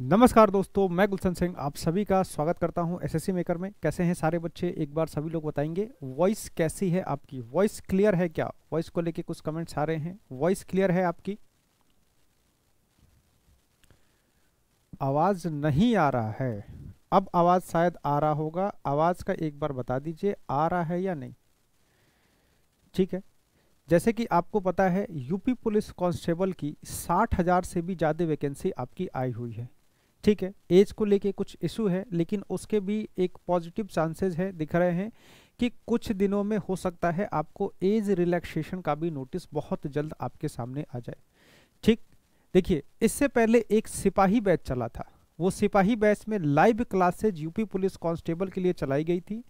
नमस्कार दोस्तों मैं गुलशन सिंह आप सभी का स्वागत करता हूं एसएससी मेकर में कैसे हैं सारे बच्चे एक बार सभी लोग बताएंगे वॉइस कैसी है आपकी वॉइस क्लियर है क्या वॉइस को लेके कुछ कमेंट्स आ रहे हैं वॉइस क्लियर है आपकी आवाज़ नहीं आ रहा है अब आवाज़ शायद आ रहा होगा आवाज़ का एक बार बता दीजिए आ रहा है या नहीं ठीक है जैसे कि आपको पता है यूपी पुलिस कांस्टेबल की साठ हज़ार से भी ज़्यादा वैकेंसी आपकी आई हुई है ठीक है एज को लेके कुछ इशू है लेकिन उसके भी एक पॉजिटिव चांसेस है दिख रहे हैं कि कुछ दिनों में हो सकता है आपको एज रिलैक्सेशन का भी नोटिस बहुत जल्द आपके सामने आ जाए ठीक देखिए इससे पहले एक सिपाही बैच चला था वो सिपाही बैच में live classes UP police constable के लिए चलाई गई थी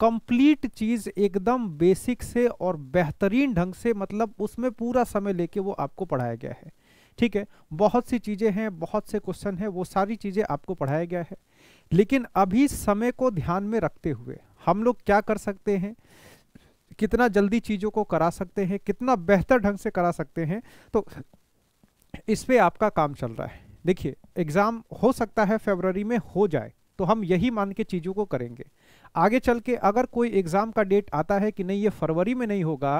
कंप्लीट चीज़ एकदम बेसिक से और बेहतरीन ढंग से मतलब उसमें पूरा समय लेके वो आपको पढ़ाया गया है ठीक है बहुत सी चीज़ें हैं बहुत से क्वेश्चन हैं वो सारी चीज़ें आपको पढ़ाया गया है लेकिन अभी समय को ध्यान में रखते हुए हम लोग क्या कर सकते हैं कितना जल्दी चीज़ों को करा सकते हैं कितना बेहतर ढंग से करा सकते हैं तो इस पर आपका काम चल रहा है देखिए एग्ज़ाम हो सकता है फेबररी में हो जाए तो हम यही मान के चीज़ों को करेंगे आगे चल के अगर कोई एग्ज़ाम का डेट आता है कि नहीं ये फरवरी में नहीं होगा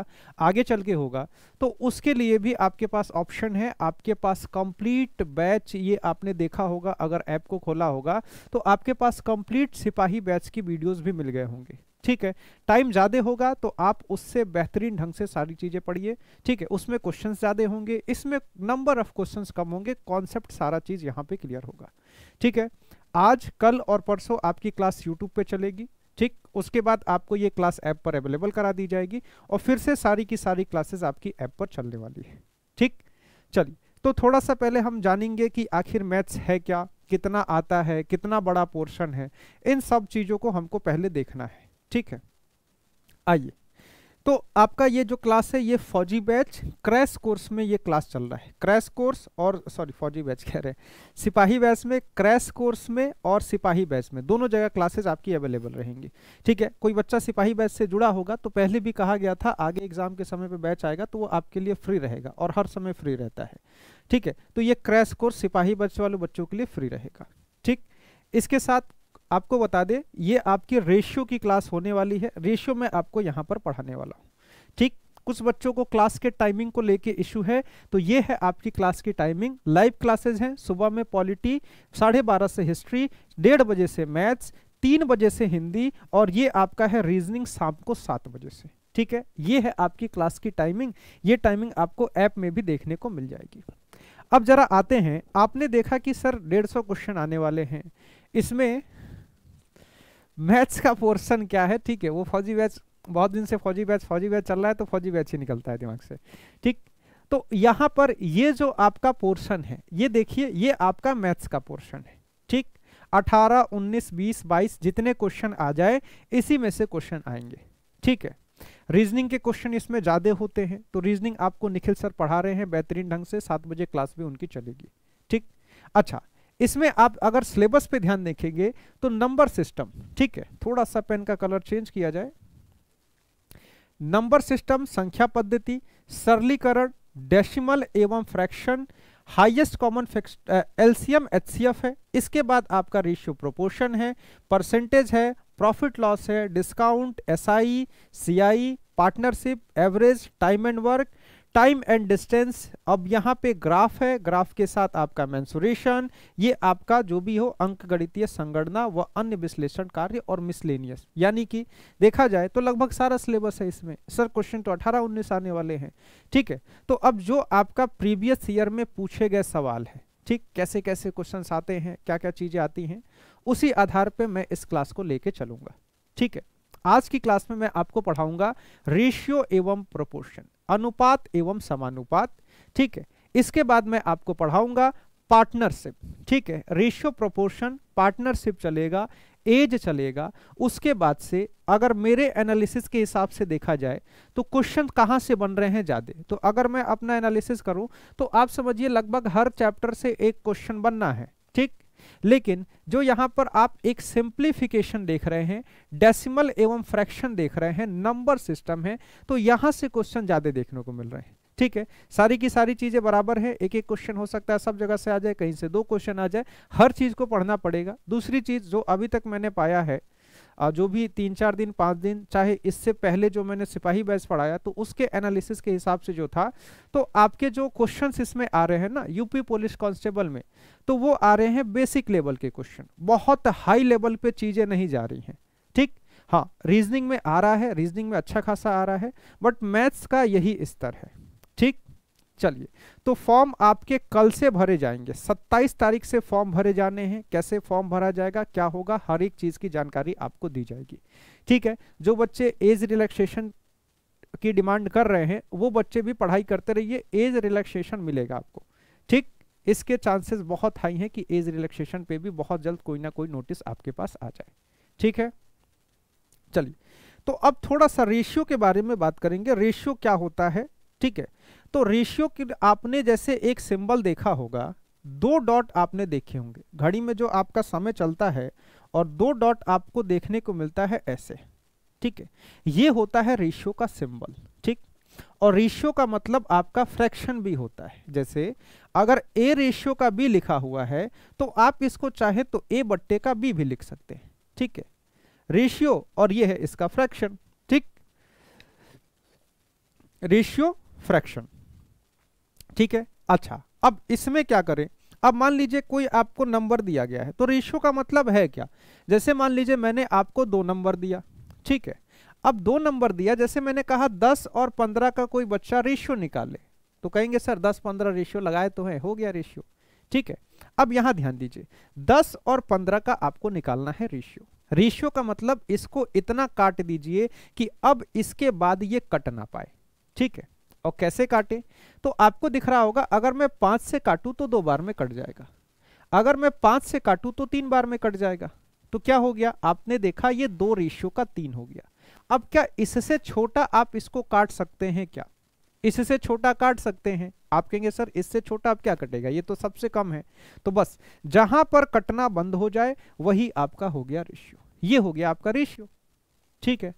आगे चल के होगा तो उसके लिए भी आपके पास ऑप्शन है आपके पास कंप्लीट बैच ये आपने देखा होगा अगर ऐप को खोला होगा तो आपके पास कंप्लीट सिपाही बैच की वीडियोज़ भी मिल गए होंगे ठीक है टाइम ज़्यादा होगा तो आप उससे बेहतरीन ढंग से सारी चीज़ें पढ़िए ठीक है उसमें क्वेश्चंस ज़्यादा होंगे इसमें नंबर ऑफ क्वेश्चंस कम होंगे कॉन्सेप्ट सारा चीज़ यहाँ पे क्लियर होगा ठीक है आज कल और परसों आपकी क्लास यूट्यूब पे चलेगी ठीक उसके बाद आपको ये क्लास ऐप पर अवेलेबल करा दी जाएगी और फिर से सारी की सारी क्लासेस आपकी ऐप पर चलने वाली है ठीक चलिए तो थोड़ा सा पहले हम जानेंगे कि आखिर मैथ्स है क्या कितना आता है कितना बड़ा पोर्शन है इन सब चीज़ों को हमको पहले देखना है ठीक है आइए तो आपका ये जो क्लास है ये फौजी बैच क्रैश कोर्स में ये क्लास चल रहा है क्रैश कोर्स और सॉरी फौजी बैच कह रहे हैं सिपाही बैच में क्रैश कोर्स में और सिपाही बैच में दोनों जगह क्लासेस आपकी अवेलेबल रहेंगी ठीक है कोई बच्चा सिपाही बैच से जुड़ा होगा तो पहले भी कहा गया था आगे एग्जाम के समय पर बैच आएगा तो वो आपके लिए फ्री रहेगा और हर समय फ्री रहता है ठीक है तो ये क्रैश कोर्स सिपाही बैच वाले बच्चों के लिए फ्री रहेगा ठीक इसके साथ आपको बता दें ये आपके रेशियो की क्लास होने वाली है रेशियो में आपको यहाँ पर पढ़ाने वाला हूँ ठीक कुछ बच्चों को क्लास के टाइमिंग को लेके इशू है तो ये है आपकी क्लास की टाइमिंग लाइव क्लासेज हैं सुबह में पॉलिटी साढ़े बारह से हिस्ट्री डेढ़ बजे से मैथ्स तीन बजे से हिंदी और ये आपका है रीजनिंग शाम को सात बजे से ठीक है ये है आपकी क्लास की टाइमिंग ये टाइमिंग आपको ऐप में भी देखने को मिल जाएगी अब जरा आते हैं आपने देखा कि सर डेढ़ सौ क्वेश्चन आने वाले हैं इसमें मैथ्स का पोर्शन क्या है ठीक है वो फौजी बैच बहुत दिन से फौजी बैच फौजी बैच चल रहा है तो फौजी बैच ही निकलता है दिमाग से ठीक तो यहाँ पर ये जो आपका पोर्शन है ये देखिए ये आपका मैथ्स का पोर्शन है ठीक 18, 19, 20, 22 जितने क्वेश्चन आ जाए इसी में से क्वेश्चन आएंगे ठीक है रीजनिंग के क्वेश्चन इसमें ज़्यादा होते हैं तो रीजनिंग आपको निखिल सर पढ़ा रहे हैं बेहतरीन ढंग से सात बजे क्लास भी उनकी चलेगी ठीक अच्छा इसमें आप अगर सिलेबस पे ध्यान देखेंगे तो नंबर सिस्टम ठीक है थोड़ा सा पेन का कलर चेंज किया जाए नंबर सिस्टम संख्या पद्धति सरलीकरण डेसिमल एवं fraction highest common LCM HCF है इसके बाद आपका रेशियो प्रोपोर्शन है परसेंटेज है प्रॉफिट लॉस है discount SI CI partnership average time and work time and distance अब यहाँ पे ग्राफ है ग्राफ के साथ आपका मैंसुरेशन ये आपका जो भी हो अंक गणितीय संगणना व अन्य विश्लेषण कार्य और मिसलेनियस यानी कि देखा जाए तो लगभग सारा सिलेबस है इसमें सर क्वेश्चन तो अठारह उन्नीस आने वाले हैं ठीक है तो अब जो आपका प्रीवियस ईयर में पूछे गए सवाल है ठीक कैसे कैसे क्वेश्चन आते हैं क्या क्या चीजें आती हैं उसी आधार पर मैं इस क्लास को लेके चलूंगा ठीक है आज की क्लास में मैं आपको पढ़ाऊंगा रेशियो एवं प्रोपोर्शन अनुपात एवं समानुपात ठीक है इसके बाद मैं आपको पढ़ाऊंगा पार्टनरशिप ठीक है रेशियो प्रोपोर्शन पार्टनरशिप चलेगा एज चलेगा उसके बाद से अगर मेरे एनालिसिस के हिसाब से देखा जाए तो क्वेश्चन कहाँ से बन रहे हैं ज़्यादा तो अगर मैं अपना एनालिसिस करूँ तो आप समझिए लगभग हर चैप्टर से एक क्वेश्चन बनना है ठीक लेकिन जो यहाँ पर आप एक सिंप्लीफिकेशन देख रहे हैं डेसिमल एवं फ्रैक्शन देख रहे हैं नंबर सिस्टम है तो यहाँ से क्वेश्चन ज़्यादा देखने को मिल रहे हैं ठीक है सारी की सारी चीजें बराबर है एक एक क्वेश्चन हो सकता है सब जगह से आ जाए कहीं से दो क्वेश्चन आ जाए हर चीज को पढ़ना पड़ेगा दूसरी चीज जो अभी तक मैंने पाया है जो भी तीन चार दिन पाँच दिन चाहे इससे पहले जो मैंने सिपाही बैच पढ़ाया तो उसके एनालिसिस के हिसाब से जो था तो आपके जो क्वेश्चंस इसमें आ रहे हैं ना यूपी पुलिस कांस्टेबल में तो वो आ रहे हैं बेसिक लेवल के क्वेश्चन बहुत हाई लेवल पे चीज़ें नहीं जा रही हैं ठीक हाँ रीजनिंग में आ रहा है रीजनिंग में अच्छा खासा आ रहा है बट मैथ्स का यही स्तर है चलिए तो फॉर्म आपके कल से भरे जाएंगे 27 तारीख से फॉर्म भरे जाने हैं कैसे फॉर्म भरा जाएगा क्या होगा हर एक चीज़ की जानकारी आपको दी जाएगी ठीक है जो बच्चे एज रिलैक्सेशन की डिमांड कर रहे हैं वो बच्चे भी पढ़ाई करते रहिए एज रिलैक्सेशन मिलेगा आपको ठीक इसके चांसेस बहुत हाई हैं कि एज रिलैक्सेशन पे भी बहुत जल्द कोई ना कोई नोटिस आपके पास आ जाए ठीक है चलिए तो अब थोड़ा सा रेशियो के बारे में बात करेंगे रेशियो क्या होता है ठीक है तो रेशियो की आपने जैसे एक सिंबल देखा होगा दो डॉट आपने देखे होंगे घड़ी में जो आपका समय चलता है और दो डॉट आपको देखने को मिलता है ऐसे ठीक है ये होता है रेशियो का सिंबल ठीक और रेशियो का मतलब आपका फ्रैक्शन भी होता है जैसे अगर ए रेशियो का बी लिखा हुआ है तो आप इसको चाहे तो ए बट्टे का बी भी लिख सकते हैं ठीक है रेशियो और ये है इसका फ्रैक्शन ठीक रेशियो फ्रैक्शन ठीक है अच्छा अब इसमें क्या करें अब मान लीजिए कोई आपको नंबर दिया गया है तो रेशियो का मतलब है क्या जैसे मान लीजिए मैंने आपको दो नंबर दिया ठीक है अब दो नंबर दिया जैसे मैंने कहा दस और पंद्रह का कोई बच्चा रेशियो निकाले तो कहेंगे सर दस पंद्रह रेशियो लगाए तो है हो गया रेशियो ठीक है अब यहां ध्यान दीजिए दस और पंद्रह का आपको निकालना है रेशियो रेशियो का मतलब इसको इतना काट दीजिए कि अब इसके बाद ये कट ना पाए ठीक है और कैसे काटे तो आपको दिख रहा होगा अगर मैं पांच से काटू तो दो बार में कट जाएगा अगर मैं पांच से काटू तो तीन बार में कट जाएगा तो क्या हो गया आपने देखा ये दो रेशियो का तीन हो गया अब क्या इससे छोटा आप इसको काट सकते हैं क्या इससे छोटा काट सकते हैं आप कहेंगे सर इससे छोटा आप क्या कटेगा ये तो सबसे कम है तो बस जहां पर कटना बंद हो जाए वही आपका हो गया रेशियो ये हो गया आपका रेशियो ठीक है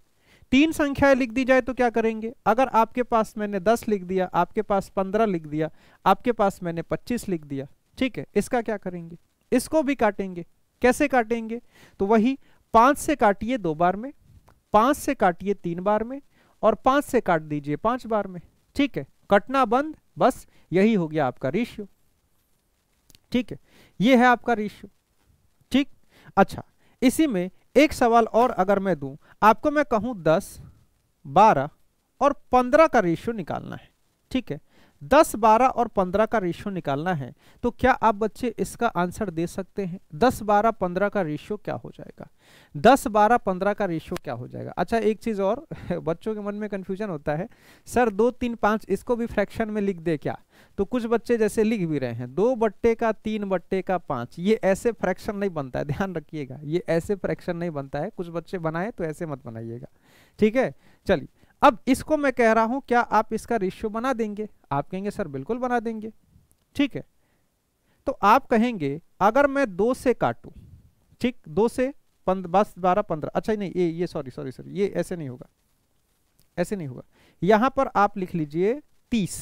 तीन संख्याएं लिख दी जाए तो क्या करेंगे अगर आपके पास मैंने दस लिख दिया आपके पास पंद्रह लिख दिया आपके पास मैंने पच्चीस लिख दिया ठीक है इसका क्या करेंगे इसको भी काटेंगे कैसे काटेंगे तो वही पांच से काटिए दो बार में पांच से काटिए तीन बार में और पांच से काट दीजिए पांच बार में ठीक है कटना बंद बस यही हो गया आपका रेशियो ठीक है ये है आपका रेशियो ठीक अच्छा इसी में एक सवाल और अगर मैं दूं आपको मैं कहूं दस बारह और पंद्रह का रेशियो निकालना है ठीक है दस बारह और पंद्रह का रेशियो निकालना है तो क्या आप बच्चे इसका आंसर दे सकते हैं दस बारह पंद्रह का रेशियो क्या हो जाएगा दस बारह पंद्रह का रेशियो क्या हो जाएगा अच्छा एक चीज़ और बच्चों के मन में कंफ्यूजन होता है सर दो तीन पांच इसको भी फ्रैक्शन में लिख दे क्या तो कुछ बच्चे जैसे लिख भी रहे हैं दो बट्टे का तीन बट्टे का पांच ये ऐसे फ्रैक्शन नहीं बनता है ध्यान रखिएगा ये ऐसे फ्रैक्शन नहीं बनता है कुछ बच्चे बनाए तो ऐसे मत बनाइएगा ठीक है चलिए अब इसको मैं कह रहा हूं क्या आप इसका रेशियो बना देंगे आप कहेंगे सर बिल्कुल बना देंगे ठीक है तो आप कहेंगे अगर मैं दो से काटू ठीक दो से बस बारह पंद्रह अच्छा नहीं ये ये सॉरी सॉरी सॉरी ये ऐसे नहीं होगा ऐसे नहीं होगा यहां पर आप लिख लीजिए तीस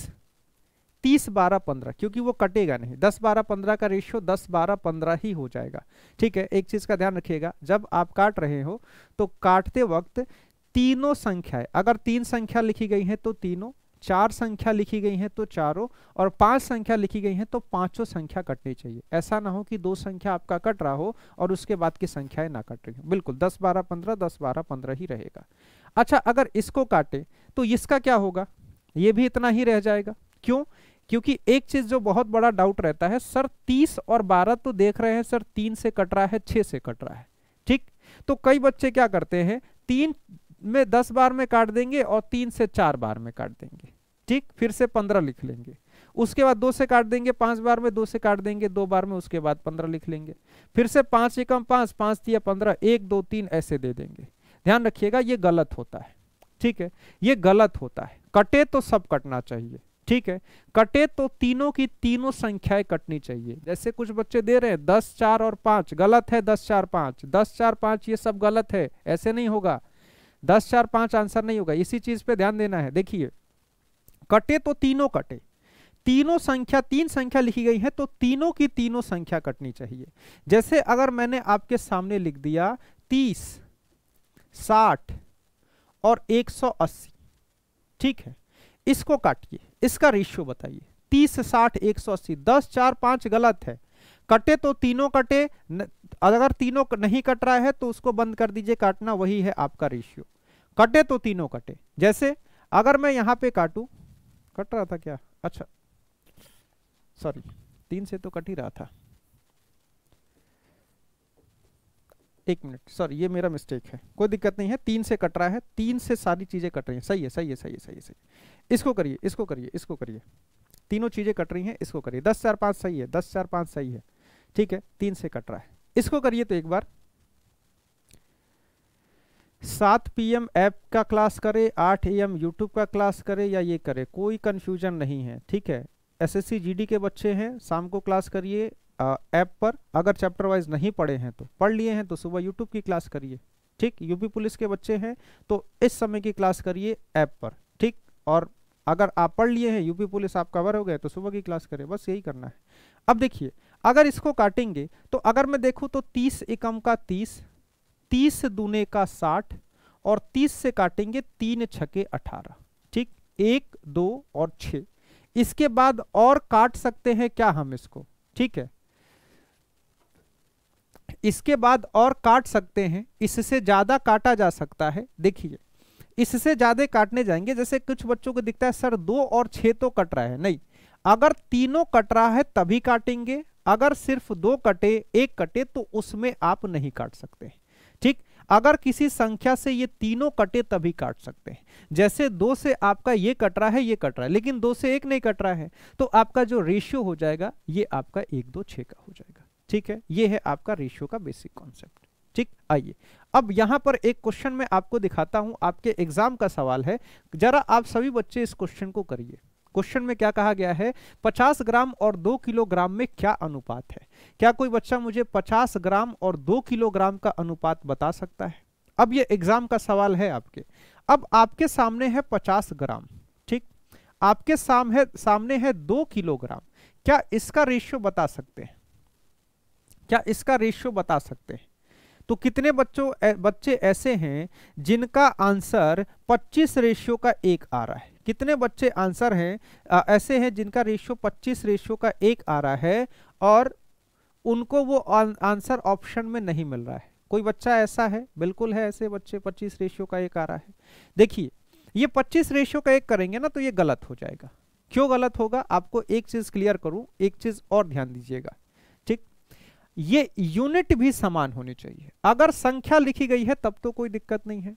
तीस बारह पंद्रह क्योंकि वो कटेगा नहीं दस बारह पंद्रह का रेशियो दस बारह पंद्रह ही हो जाएगा ठीक है एक चीज का ध्यान रखिएगा जब आप काट रहे हो तो काटते वक्त तीनों संख्याएं अगर तीन संख्या लिखी गई है तो तीनों चार संख्या लिखी गई है तो चारों और पांच संख्या लिखी गई है तो पांचों संख्या कटनी चाहिए ऐसा ना हो कि दो संख्या आपका कट रहा हो और उसके बाद की संख्याएं ना कट रही हो बिल्कुल दस बारह पंद्रह दस बारह पंद्रह ही रहेगा अच्छा अगर इसको काटे तो इसका क्या होगा ये भी इतना ही रह जाएगा क्यों क्योंकि एक चीज जो बहुत बड़ा डाउट रहता है सर तीस और बारह तो देख रहे हैं सर तीन से कट रहा है छह से कट रहा है ठीक तो कई बच्चे क्या करते हैं तीन में दस बार में काट देंगे और तीन से चार बार में काट देंगे ठीक फिर से पंद्रह लिख लेंगे उसके बाद दो से काट देंगे पांच बार में दो से काट देंगे दो बार में उसके बाद पंद्रह लिख लेंगे फिर से पांच एकम पांच पांच या पंद्रह एक दो तीन ऐसे दे देंगे ध्यान रखिएगा ये गलत होता है ठीक है ये गलत होता है कटे तो सब कटना चाहिए ठीक है कटे तो तीनों की तीनों संख्याएं कटनी चाहिए जैसे कुछ बच्चे दे रहे हैं दस चार और पांच गलत है दस चार पांच दस चार पांच ये सब गलत है ऐसे नहीं होगा दस चार पांच आंसर नहीं होगा इसी चीज पे ध्यान देना है देखिए कटे तो तीनों कटे तीनों संख्या तीन संख्या लिखी गई है तो तीनों की तीनों संख्या कटनी चाहिए जैसे अगर मैंने आपके सामने लिख दिया तीस साठ और एक सौ अस्सी ठीक है इसको काटिए इसका रेशियो बताइए तीस साठ एक सौ अस्सी दस चार पांच गलत है कटे तो तीनों कटे अगर तीनों नहीं कट रहा है तो उसको बंद कर दीजिए काटना वही है आपका रेशियो कटे तो तीनों कटे जैसे अगर मैं यहां पे काटू कट रहा था क्या अच्छा सॉरी तीन से तो कट ही रहा था एक मिनट सॉरी ये मेरा मिस्टेक है कोई दिक्कत नहीं है तीन से कट रहा है तीन से सारी चीज़ें कट रही हैं सही है सही है सही है सही है सही इसको करिए इसको करिए इसको करिए तीनों चीज़ें कट रही हैं इसको करिए दस चार पांच सही है दस चार पांच सही है ठीक है तीन से कट रहा है इसको करिए तो एक बार सात पी एम ऐप का क्लास करे आठ एम यूट्यूब का क्लास करे या ये करे कोई कन्फ्यूजन नहीं है ठीक है एसएससी जीडी के बच्चे हैं शाम को क्लास करिए ऐप पर अगर चैप्टर वाइज नहीं पढ़े हैं तो पढ़ लिए हैं तो सुबह यूट्यूब की क्लास करिए ठीक यूपी पुलिस के बच्चे हैं तो इस समय की क्लास करिए ऐप पर ठीक और अगर आप पढ़ लिए हैं यूपी पुलिस आप कवर हो गए तो सुबह की क्लास करें बस यही करना है अब देखिए अगर इसको काटेंगे तो अगर मैं देखूँ तो तीस एकम का तीस तीस दूने का साठ और तीस से काटेंगे तीन छके अठारह ठीक एक दो और छ इसके बाद और काट सकते हैं क्या हम इसको ठीक है इसके बाद और काट सकते हैं इससे ज्यादा काटा जा सकता है देखिए इससे ज्यादा काटने जाएंगे जैसे कुछ बच्चों को दिखता है सर दो और छह तो कट रहा है नहीं अगर तीनों कट रहा है तभी काटेंगे अगर सिर्फ दो कटे एक कटे तो उसमें आप नहीं काट सकते ठीक अगर किसी संख्या से ये तीनों कटे तभी काट सकते हैं जैसे दो से आपका ये कट रहा है ये कट रहा है लेकिन दो से एक नहीं कट रहा है तो आपका जो रेशियो हो जाएगा ये आपका एक दो छे का हो जाएगा ठीक है ये है आपका रेशियो का बेसिक कॉन्सेप्ट ठीक आइए अब यहां पर एक क्वेश्चन मैं आपको दिखाता हूं आपके एग्जाम का सवाल है जरा आप सभी बच्चे इस क्वेश्चन को करिए क्वेश्चन में क्या कहा गया है 50 ग्राम और 2 किलोग्राम में क्या अनुपात है क्या कोई बच्चा मुझे 50 ग्राम और 2 किलोग्राम का अनुपात बता सकता है अब ये एग्जाम का सवाल है आपके अब आपके सामने है 50 ग्राम ठीक आपके साम है, सामने है 2 किलोग्राम क्या इसका रेशियो बता सकते हैं क्या इसका रेशियो बता सकते हैं तो कितने बच्चों बच्चे ऐसे हैं जिनका आंसर पच्चीस रेशियो का एक आ रहा है कितने बच्चे आंसर हैं ऐसे हैं जिनका रेशियो 25 रेशियो का एक आ रहा है और उनको वो आंसर ऑप्शन में नहीं मिल रहा है कोई बच्चा ऐसा है बिल्कुल है ऐसे बच्चे 25 रेशियो का एक आ रहा है देखिए ये 25 रेशियो का एक करेंगे ना तो ये गलत हो जाएगा क्यों गलत होगा आपको एक चीज क्लियर करूं एक चीज और ध्यान दीजिएगा ठीक ये यूनिट भी समान होनी चाहिए अगर संख्या लिखी गई है तब तो कोई दिक्कत नहीं है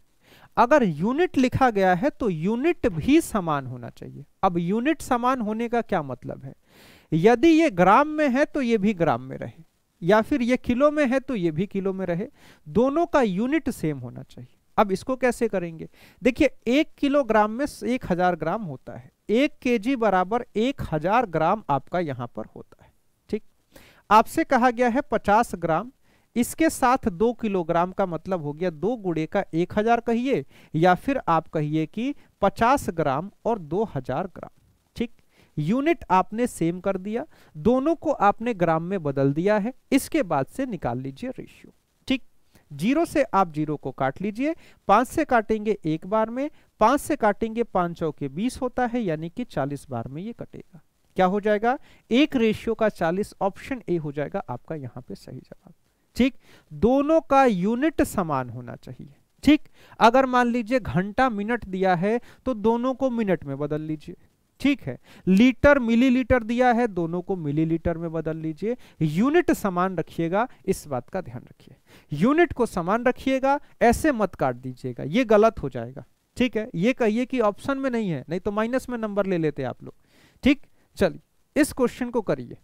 अगर यूनिट लिखा गया है तो यूनिट भी समान होना चाहिए अब यूनिट समान होने का क्या मतलब है यदि ये ग्राम में है तो ये भी ग्राम में रहे या फिर ये किलो में है तो ये भी किलो में रहे दोनों का यूनिट सेम होना चाहिए अब इसको कैसे करेंगे देखिए एक किलोग्राम में एक हजार ग्राम होता है एक जी बराबर एक हजार ग्राम आपका यहां पर होता है ठीक आपसे कहा गया है पचास ग्राम इसके साथ दो किलोग्राम का मतलब हो गया दो गुड़े का एक हजार कहिए या फिर आप कहिए कि पचास ग्राम और दो हजार ग्राम ठीक यूनिट आपने सेम कर दिया दोनों को आपने ग्राम में बदल दिया है इसके बाद से निकाल लीजिए रेशियो ठीक जीरो से आप जीरो को काट लीजिए पांच से काटेंगे एक बार में पांच से काटेंगे पांच के बीस होता है यानी कि चालीस बार में ये कटेगा क्या हो जाएगा एक रेशियो का चालीस ऑप्शन ए हो जाएगा आपका यहां पे सही जवाब ठीक दोनों का यूनिट समान होना चाहिए ठीक अगर मान लीजिए घंटा मिनट दिया है तो दोनों को मिनट में बदल लीजिए ठीक है लीटर मिलीलीटर दिया है दोनों को मिलीलीटर में बदल लीजिए यूनिट समान रखिएगा इस बात का ध्यान रखिए यूनिट को समान रखिएगा ऐसे मत काट दीजिएगा ये गलत हो जाएगा ठीक है ये कहिए कि ऑप्शन में नहीं है नहीं तो माइनस में नंबर ले लेते आप लोग ठीक चलिए इस क्वेश्चन को करिए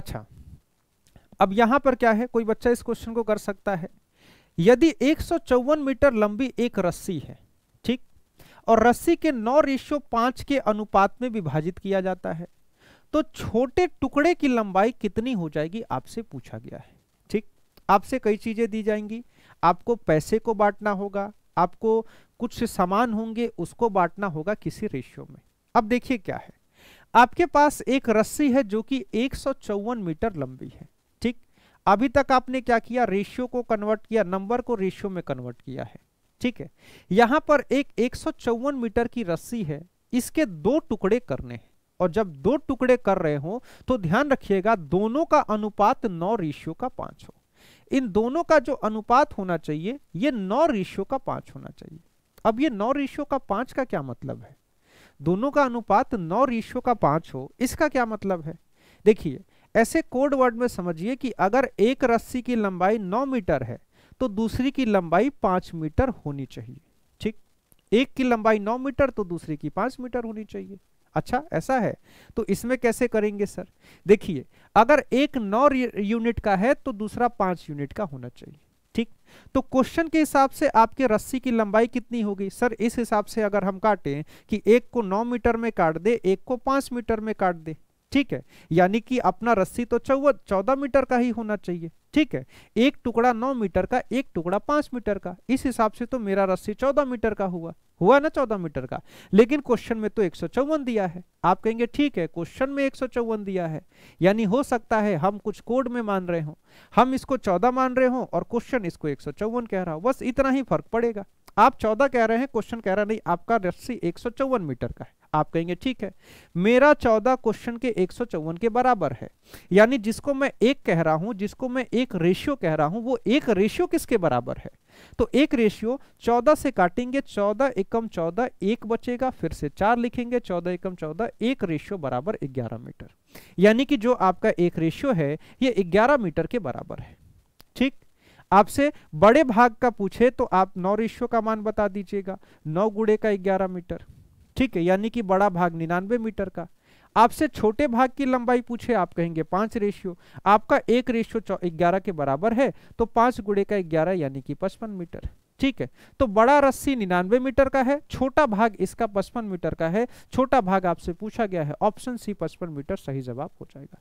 अच्छा अब यहां पर क्या है कोई बच्चा इस क्वेश्चन को कर सकता है यदि एक मीटर लंबी एक रस्सी है ठीक और रस्सी के नौ रेशियो पांच के अनुपात में विभाजित किया जाता है तो छोटे टुकड़े की लंबाई कितनी हो जाएगी आपसे पूछा गया है ठीक आपसे कई चीजें दी जाएंगी आपको पैसे को बांटना होगा आपको कुछ सामान होंगे उसको बांटना होगा किसी रेशियो में अब देखिए क्या है आपके पास एक रस्सी है जो कि एक मीटर लंबी है अभी तक आपने क्या किया रेशियो को कन्वर्ट किया नंबर को रेशियो में कन्वर्ट किया है ठीक है यहां पर एक एक मीटर की रस्सी है इसके दो टुकड़े करने हैं और जब दो टुकड़े कर रहे हो तो ध्यान रखिएगा दोनों का अनुपात नौ रेशियो का पांच हो इन दोनों का जो अनुपात होना चाहिए ये नौ रेशियो का पांच होना चाहिए अब ये नौ रेशियो का पांच का क्या मतलब है दोनों का अनुपात नौ रेशियो का पांच हो इसका क्या मतलब है देखिए ऐसे कोड वर्ड में समझिए कि अगर एक रस्सी की लंबाई 9 मीटर है तो दूसरी की लंबाई 5 मीटर होनी चाहिए ठीक एक की लंबाई 9 मीटर तो दूसरी की 5 मीटर होनी चाहिए अच्छा ऐसा है तो इसमें कैसे करेंगे सर देखिए अगर एक 9 यूनिट का है तो दूसरा 5 यूनिट का होना चाहिए ठीक तो क्वेश्चन के हिसाब से आपके रस्सी की लंबाई कितनी होगी सर इस हिसाब से अगर हम काटें कि एक को 9 मीटर में काट दे एक को 5 मीटर में काट दे ठीक है यानी कि अपना रस्सी तो चौवन चौदह मीटर का ही होना चाहिए ठीक है एक टुकड़ा नौ मीटर का एक टुकड़ा पांच मीटर का इस हिसाब से तो मेरा रस्सी चौदह मीटर का हुआ हुआ ना चौदह मीटर का लेकिन क्वेश्चन में तो एक सौ चौवन दिया है आप कहेंगे ठीक है क्वेश्चन में एक सौ चौवन दिया है यानी हो सकता है हम कुछ कोड में मान रहे हो हम इसको चौदह मान रहे हो और क्वेश्चन इसको एक कह रहा हो बस इतना ही फर्क पड़ेगा आप चौदह कह रहे हैं क्वेश्चन कह रहा नहीं आपका रस्सी एक मीटर का है आप कहेंगे ठीक है मेरा चौदह क्वेश्चन के एक के बराबर है यानी जिसको मैं एक कह रहा हूं जिसको मैं एक रेशियो कह रहा हूं वो एक रेशियो किसके बराबर है तो एक रेशियो चौदह से काटेंगे चौदह एकम चौदह एक बचेगा फिर से चार लिखेंगे चौदह एकम चौदह एक रेशियो बराबर ग्यारह मीटर यानी कि जो आपका एक रेशियो है ये ग्यारह मीटर के बराबर है ठीक आपसे बड़े भाग का पूछे तो आप नौ रेशियो का मान बता दीजिएगा नौ गुड़े का ग्यारह मीटर ठीक है यानी कि बड़ा भाग निन्यानवे मीटर का आपसे छोटे भाग की लंबाई पूछे आप कहेंगे पांच रेशियो आपका एक रेशियो ग्यारह के बराबर है तो पांच गुड़े का ग्यारह यानी कि पचपन मीटर ठीक है तो बड़ा रस्सी निन्यानवे मीटर का है छोटा भाग इसका पचपन मीटर का है छोटा भाग आपसे पूछा गया है ऑप्शन सी पचपन मीटर सही जवाब हो जाएगा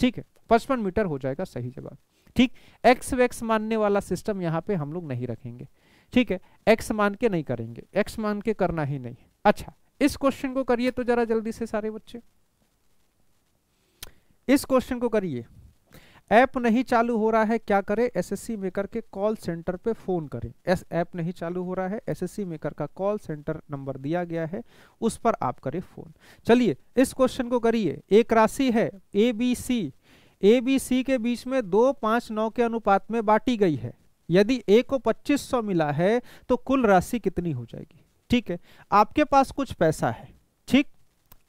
ठीक है पचपन मीटर हो जाएगा सही जवाब ठीक एक्स वेक्स मानने वाला सिस्टम यहाँ पे हम लोग नहीं रखेंगे ठीक है एक्स मान के नहीं करेंगे एक्स मान के करना ही नहीं अच्छा इस क्वेश्चन को करिए तो जरा जल्दी से सारे बच्चे इस क्वेश्चन को करिए ऐप नहीं चालू हो रहा है क्या करें एसएससी मेकर के कॉल सेंटर पे फोन करें एस ऐप नहीं चालू हो रहा है एसएससी मेकर का कॉल सेंटर नंबर दिया गया है उस पर आप करें फोन चलिए इस क्वेश्चन को करिए एक राशि है A B C A B सी के बीच में दो पांच नौ के अनुपात में बांटी गई है यदि ए को 2500 मिला है तो कुल राशि कितनी हो जाएगी ठीक है आपके पास कुछ पैसा है ठीक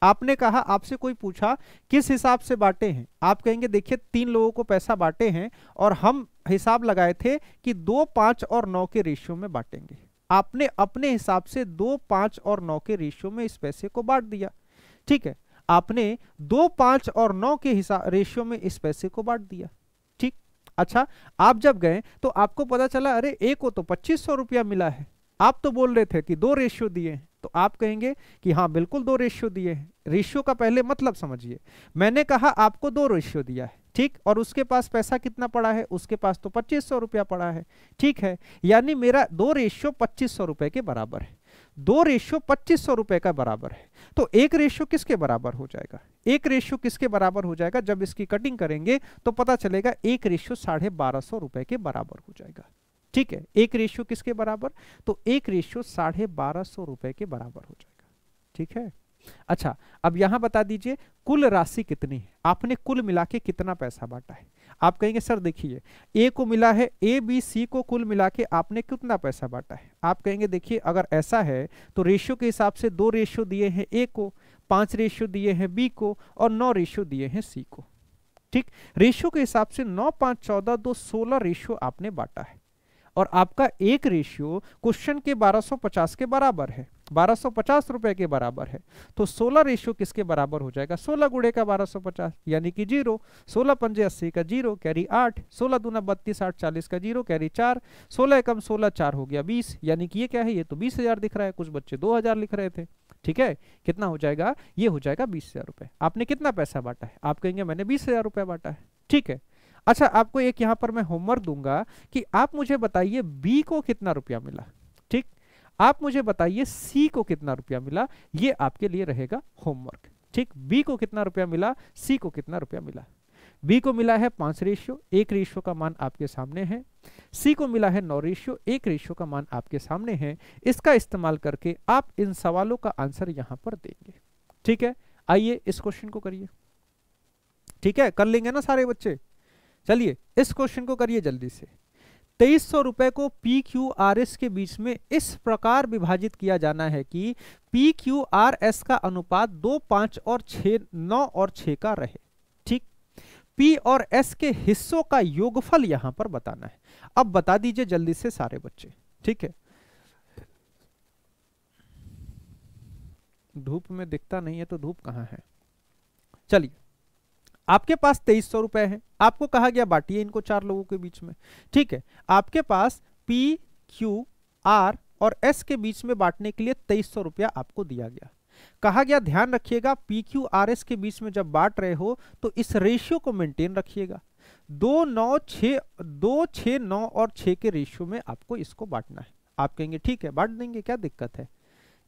आपने कहा आपसे कोई पूछा किस हिसाब से बांटे हैं आप कहेंगे देखिए तीन लोगों को पैसा बांटे हैं और हम हिसाब लगाए थे कि दो पांच और नौ के रेशियो में बांटेंगे आपने अपने हिसाब से दो पांच और नौ के रेशियो में इस पैसे को बांट दिया ठीक है आपने दो पांच और नौ के हिसाब रेशियो में इस पैसे को बांट दिया ठीक अच्छा आप जब गए तो आपको पता चला अरे एक को तो पच्चीस सौ रुपया मिला है आप तो बोल रहे थे कि दो रेशियो दिए हैं तो आप कहेंगे कि हाँ बिल्कुल दो रेशियो दिए हैं रेशियो का पहले मतलब समझिए मैंने कहा आपको दो रेशियो दिया है ठीक और उसके पास पैसा कितना पड़ा है उसके पास तो पच्चीस सौ रुपया पड़ा है ठीक है यानी मेरा दो रेशियो पच्चीस सौ रुपए के बराबर है दो रेशियो पच्चीस सौ रुपए का बराबर है तो एक रेशियो किसके बराबर हो जाएगा एक रेशियो किसके बराबर हो जाएगा जब इसकी कटिंग करेंगे तो पता चलेगा एक रेशियो साढ़े बारह सौ रुपए के बराबर हो जाएगा ठीक है एक रेशियो किसके बराबर तो एक रेशियो साढ़े बारह सौ रुपए के बराबर हो जाएगा ठीक है अच्छा अब यहां बता दीजिए कुल राशि कितनी है आपने कुल मिला के कितना पैसा बांटा है आप कहेंगे सर देखिए ए को मिला है ए बी सी को कुल मिला के आपने कितना पैसा बांटा है आप कहेंगे देखिए अगर ऐसा है तो रेशियो के हिसाब से दो रेशियो दिए हैं ए को पांच रेशियो दिए हैं बी को और नौ रेशियो दिए हैं सी को ठीक रेशियो के हिसाब से नौ पांच चौदह दो सोलह रेशियो आपने बांटा है और आपका एक रेशियो क्वेश्चन के 1250 के बराबर है 1250 रुपए के बराबर है तो 16 रेशियो किसके बराबर हो जाएगा 16 गुड़े का 1250 यानी कि जीरो 16 पंजे अस्सी का जीरो कैरी आठ 16 दूना बत्तीस आठ चालीस का जीरो कैरी चार 16 एकम 16 चार हो गया 20 यानी कि ये क्या है ये तो 20,000 दिख रहा है कुछ बच्चे 2,000 लिख रहे थे ठीक है कितना हो जाएगा ये हो जाएगा बीस हजार रुपए आपने कितना पैसा बांटा है आप कहेंगे मैंने बीस हजार रुपया बांटा है ठीक है अच्छा आपको एक यहाँ पर मैं होमवर्क दूंगा कि आप मुझे बताइए बी को कितना रुपया मिला ठीक आप मुझे बताइए सी को कितना रुपया मिला ये आपके लिए रहेगा होमवर्क ठीक बी को कितना रुपया मिला सी को कितना रुपया मिला बी को मिला है पांच रेशियो एक रेशियो का मान आपके सामने है सी को मिला है नौ रेशियो एक रेशियो का मान आपके सामने है इसका इस्तेमाल करके आप इन सवालों का आंसर यहां पर देंगे ठीक है आइए इस क्वेश्चन को करिए ठीक है कर लेंगे ना सारे बच्चे चलिए इस क्वेश्चन को करिए जल्दी से तेईस सौ रुपए को पी क्यू आर एस के बीच में इस प्रकार विभाजित किया जाना है कि पी क्यू आर एस का अनुपात दो पांच और छ नौ और छ का रहे ठीक पी और एस के हिस्सों का योगफल यहां पर बताना है अब बता दीजिए जल्दी से सारे बच्चे ठीक है धूप में दिखता नहीं है तो धूप कहां है चलिए आपके पास तेईस सौ रुपए है आपको कहा गया बांटिए इनको चार लोगों के बीच में ठीक है आपके पास पी क्यू आर और एस के बीच में बांटने के लिए तेईस सौ रुपया आपको दिया गया कहा गया ध्यान रखिएगा पी क्यू आर एस के बीच में जब बांट रहे हो तो इस रेशियो को मेंटेन रखिएगा दो नौ छ दो छ नौ और छ के रेशियो में आपको इसको बांटना है आप कहेंगे ठीक है बांट देंगे क्या दिक्कत है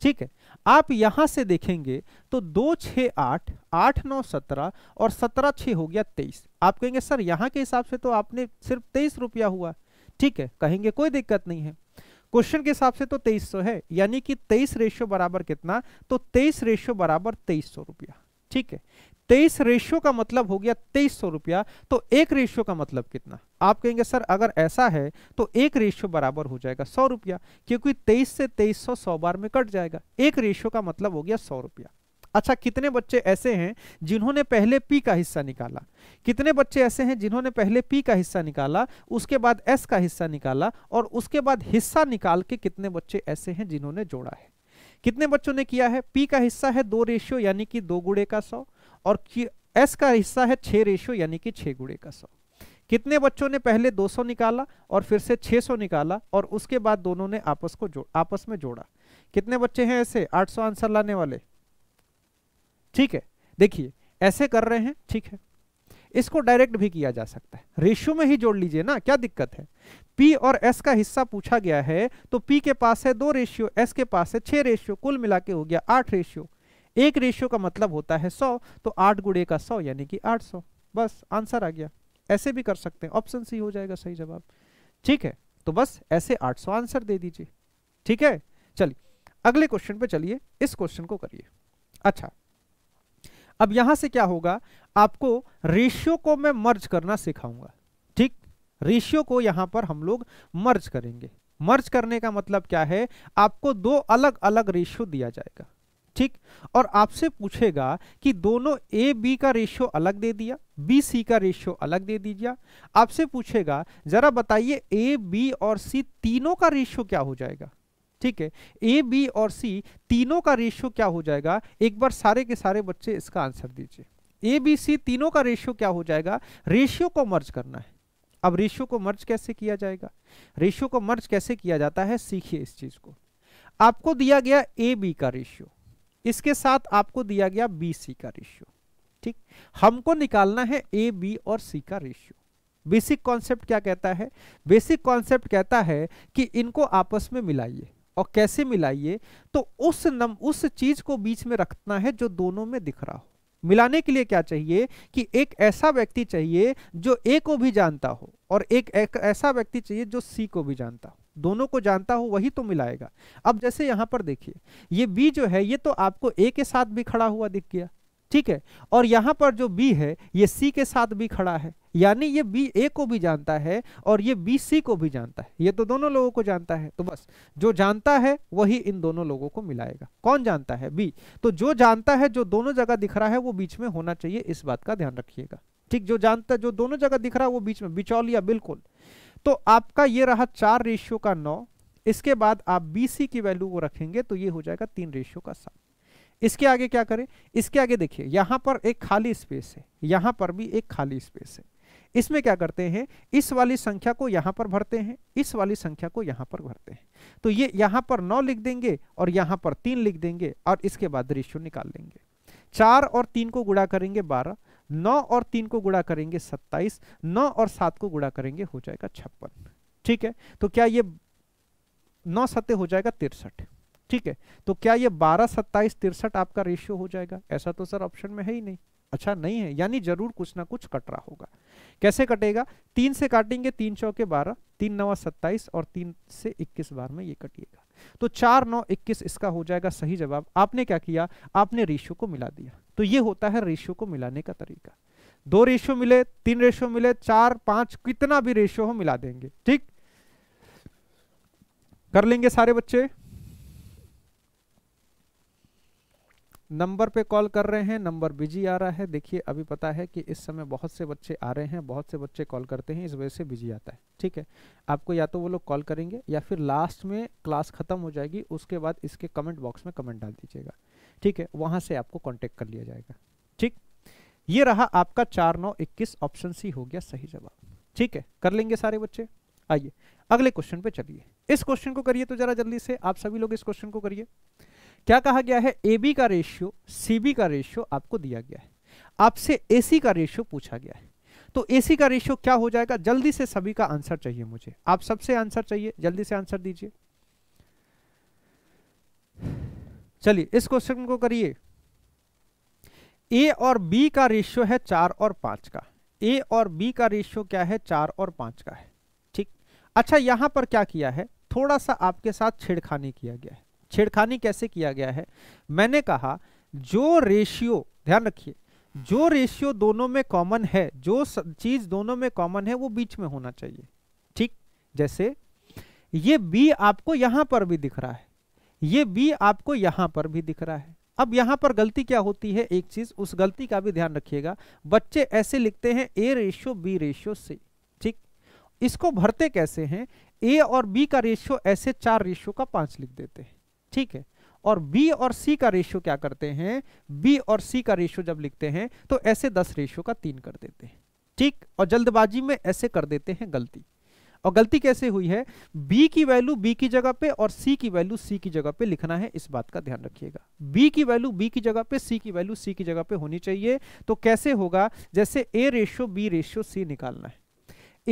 ठीक है आप यहां से देखेंगे तो दो छ आठ आठ नौ सत्रह और सत्रह छ हो गया तेईस आप कहेंगे सर यहां के हिसाब से तो आपने सिर्फ तेईस रुपया हुआ ठीक है कहेंगे कोई दिक्कत नहीं है क्वेश्चन के हिसाब से तो तेईस सौ है यानी कि तेईस रेशियो बराबर कितना तो तेईस रेशियो बराबर तेईस सौ रुपया ठीक है तेईस रेशियो का मतलब हो गया तेईस सौ रुपया तो एक रेशियो का मतलब कितना आप कहेंगे सर अगर ऐसा है तो एक रेशियो बराबर हो जाएगा सौ रुपया क्योंकि तेईस से तेईस सौ सौ बार में कट जाएगा एक रेशियो का मतलब हो गया सौ रुपया अच्छा कितने बच्चे ऐसे हैं जिन्होंने पहले पी का हिस्सा निकाला कितने बच्चे ऐसे हैं जिन्होंने पहले पी का हिस्सा निकाला उसके बाद एस का हिस्सा निकाला और उसके बाद हिस्सा निकाल के कितने बच्चे ऐसे हैं जिन्होंने जोड़ा है कितने बच्चों ने किया है पी का हिस्सा है दो रेशियो यानी कि दो गुड़े का सौ और एस का हिस्सा है छः रेशियो यानी कि छः गुड़े का सौ कितने बच्चों ने पहले 200 निकाला और फिर से 600 निकाला और उसके बाद दोनों ने आपस को जोड़ आपस में जोड़ा कितने बच्चे हैं ऐसे 800 आंसर लाने वाले ठीक है देखिए ऐसे कर रहे हैं ठीक है इसको डायरेक्ट भी किया जा सकता है रेशियो में ही जोड़ लीजिए ना क्या दिक्कत है पी और एस का हिस्सा पूछा गया है तो पी के पास है दो रेशियो एस के पास है छह रेशियो कुल मिला के हो गया आठ रेशियो एक रेशियो का मतलब होता है सौ तो आठ गुड़े का सौ यानी कि आठ सौ बस आंसर आ गया ऐसे भी कर सकते हैं ऑप्शन सी हो जाएगा सही जवाब ठीक है तो बस ऐसे आठ सौ आंसर दे दीजिए ठीक है चलिए अगले क्वेश्चन पे चलिए इस क्वेश्चन को करिए अच्छा अब यहां से क्या होगा आपको रेशियो को मैं मर्ज करना सिखाऊंगा ठीक रेशियो को यहां पर हम लोग मर्ज करेंगे मर्ज करने का मतलब क्या है आपको दो अलग अलग रेशियो दिया जाएगा ठीक और आपसे पूछेगा कि दोनों ए बी का रेशियो अलग दे दिया बी सी का रेशियो अलग दे दीजिए आपसे पूछेगा जरा बताइए ए बी और सी तीनों का रेशियो क्या हो जाएगा ठीक है ए बी और सी तीनों का रेशियो क्या हो जाएगा एक बार सारे के सारे बच्चे इसका आंसर दीजिए ए बी सी तीनों का रेशियो क्या हो जाएगा रेशियो को मर्ज करना है अब रेशियो को मर्ज कैसे किया जाएगा रेशियो को मर्ज कैसे किया जाता है सीखिए इस चीज को आपको दिया गया ए बी का रेशियो इसके साथ आपको दिया गया बी सी का रेशियो ठीक हमको निकालना है ए बी और सी का रेशियो बेसिक कॉन्सेप्ट क्या कहता है बेसिक कॉन्सेप्ट कहता है कि इनको आपस में मिलाइए और कैसे मिलाइए तो उस नम उस चीज को बीच में रखना है जो दोनों में दिख रहा हो मिलाने के लिए क्या चाहिए कि एक ऐसा व्यक्ति चाहिए जो ए को भी जानता हो और एक, एक ऐसा व्यक्ति चाहिए जो सी को भी जानता हो दोनों को जानता हो वही तो मिलाएगा अब जैसे यहाँ पर देखिए ये बी जो है ये तो आपको ए के साथ भी खड़ा हुआ दिख गया ठीक है और यहाँ पर जो बी है ये सी के साथ भी खड़ा है यानी ये बी ए को भी जानता है और ये बी सी को भी जानता है ये तो दोनों लोगों को जानता है तो बस जो जानता है वही इन दोनों लोगों को मिलाएगा कौन जानता है बी तो जो जानता है जो दोनों जगह दिख रहा है वो बीच में होना चाहिए इस बात का ध्यान रखिएगा ठीक जो जानता है जो दोनों जगह दिख रहा है वो बीच में बिचौलिया बिल्कुल तो आपका ये रहा चार रेशियो का नौ इसके बाद आप बीसी की वैल्यू को रखेंगे तो ये हो जाएगा तीन रेशियो का सात इसके आगे क्या करें इसके आगे देखिए यहां पर एक खाली स्पेस है यहां पर भी एक खाली स्पेस है इसमें क्या करते हैं इस वाली संख्या को यहां पर भरते हैं इस वाली संख्या को यहां पर भरते हैं तो ये यहां पर नौ लिख देंगे और यहां पर तीन लिख देंगे और इसके बाद रेशियो निकाल लेंगे चार और तीन को गुड़ा करेंगे बारह नौ और तीन को गुड़ा करेंगे सत्ताईस नौ और सात को गुड़ा करेंगे हो जाएगा छप्पन ठीक है तो क्या ये नौ सत्य हो जाएगा तिरसठ ठीक है तो क्या ये बारह सत्ताईस तिरसठ आपका रेशियो हो जाएगा ऐसा तो सर ऑप्शन में है ही नहीं अच्छा नहीं है यानी जरूर कुछ ना कुछ कट रहा होगा कैसे कटेगा तीन से काटेंगे तीन चौके बारह तीन नवा सत्ताईस और तीन से इक्कीस बार में ये कटिएगा तो चार नौ इक्कीस इसका हो जाएगा सही जवाब आपने क्या किया आपने रेशियो को मिला दिया तो ये होता है रेशियो को मिलाने का तरीका दो रेशियो मिले तीन रेशियो मिले चार पांच कितना भी रेशियो हो मिला देंगे ठीक कर लेंगे सारे बच्चे नंबर पे कॉल कर रहे हैं नंबर बिजी आ रहा है देखिए अभी पता है कि इस समय बहुत से बच्चे आ रहे हैं बहुत से बच्चे कॉल करते हैं इस वजह से बिजी आता है ठीक है आपको या तो वो लोग कॉल करेंगे या फिर लास्ट में क्लास ख़त्म हो जाएगी उसके बाद इसके कमेंट बॉक्स में कमेंट डाल दीजिएगा ठीक है वहां से आपको कॉन्टेक्ट कर लिया जाएगा ठीक ये रहा आपका चार नौ इक्कीस ऑप्शन सी हो गया सही जवाब ठीक है कर लेंगे सारे बच्चे आइए अगले क्वेश्चन पे चलिए इस क्वेश्चन को करिए तो जरा जल्दी से आप सभी लोग इस क्वेश्चन को करिए क्या कहा गया है ए बी का रेशियो सी बी का रेशियो आपको दिया गया है आपसे ए सी का रेशियो पूछा गया है तो ए सी का रेशियो क्या हो जाएगा जल्दी से सभी का आंसर चाहिए मुझे आप सबसे आंसर चाहिए जल्दी से आंसर दीजिए चलिए इस क्वेश्चन को करिए ए और बी का रेशियो है चार और पांच का ए और बी का रेशियो क्या है चार और पांच का है ठीक अच्छा यहां पर क्या किया है थोड़ा सा आपके साथ छेड़खानी किया गया है छेड़खानी कैसे किया गया है मैंने कहा जो रेशियो ध्यान रखिए जो रेशियो दोनों में कॉमन है जो चीज दोनों में कॉमन है वो बीच में होना चाहिए ठीक जैसे ये बी आपको यहां पर भी दिख रहा है ये बी आपको यहां पर भी दिख रहा है अब यहां पर गलती क्या होती है एक चीज उस गलती का भी ध्यान रखिएगा बच्चे ऐसे लिखते हैं A ratio B ratio C ठीक इसको भरते कैसे हैं ए और बी का रेशियो ऐसे चार रेशियो का पांच लिख देते हैं ठीक है और बी और सी का रेशियो क्या करते हैं बी और सी का रेशियो जब लिखते हैं तो ऐसे दस रेशियो का तीन कर देते हैं ठीक और जल्दबाजी में ऐसे कर देते हैं गलती और गलती कैसे हुई है b की वैल्यू b की जगह पे और c की वैल्यू c की जगह पे लिखना है इस बात का ध्यान रखिएगा b की वैल्यू b की जगह पे c की वैल्यू c की जगह पे होनी चाहिए तो कैसे होगा जैसे a ratio b ratio c निकालना है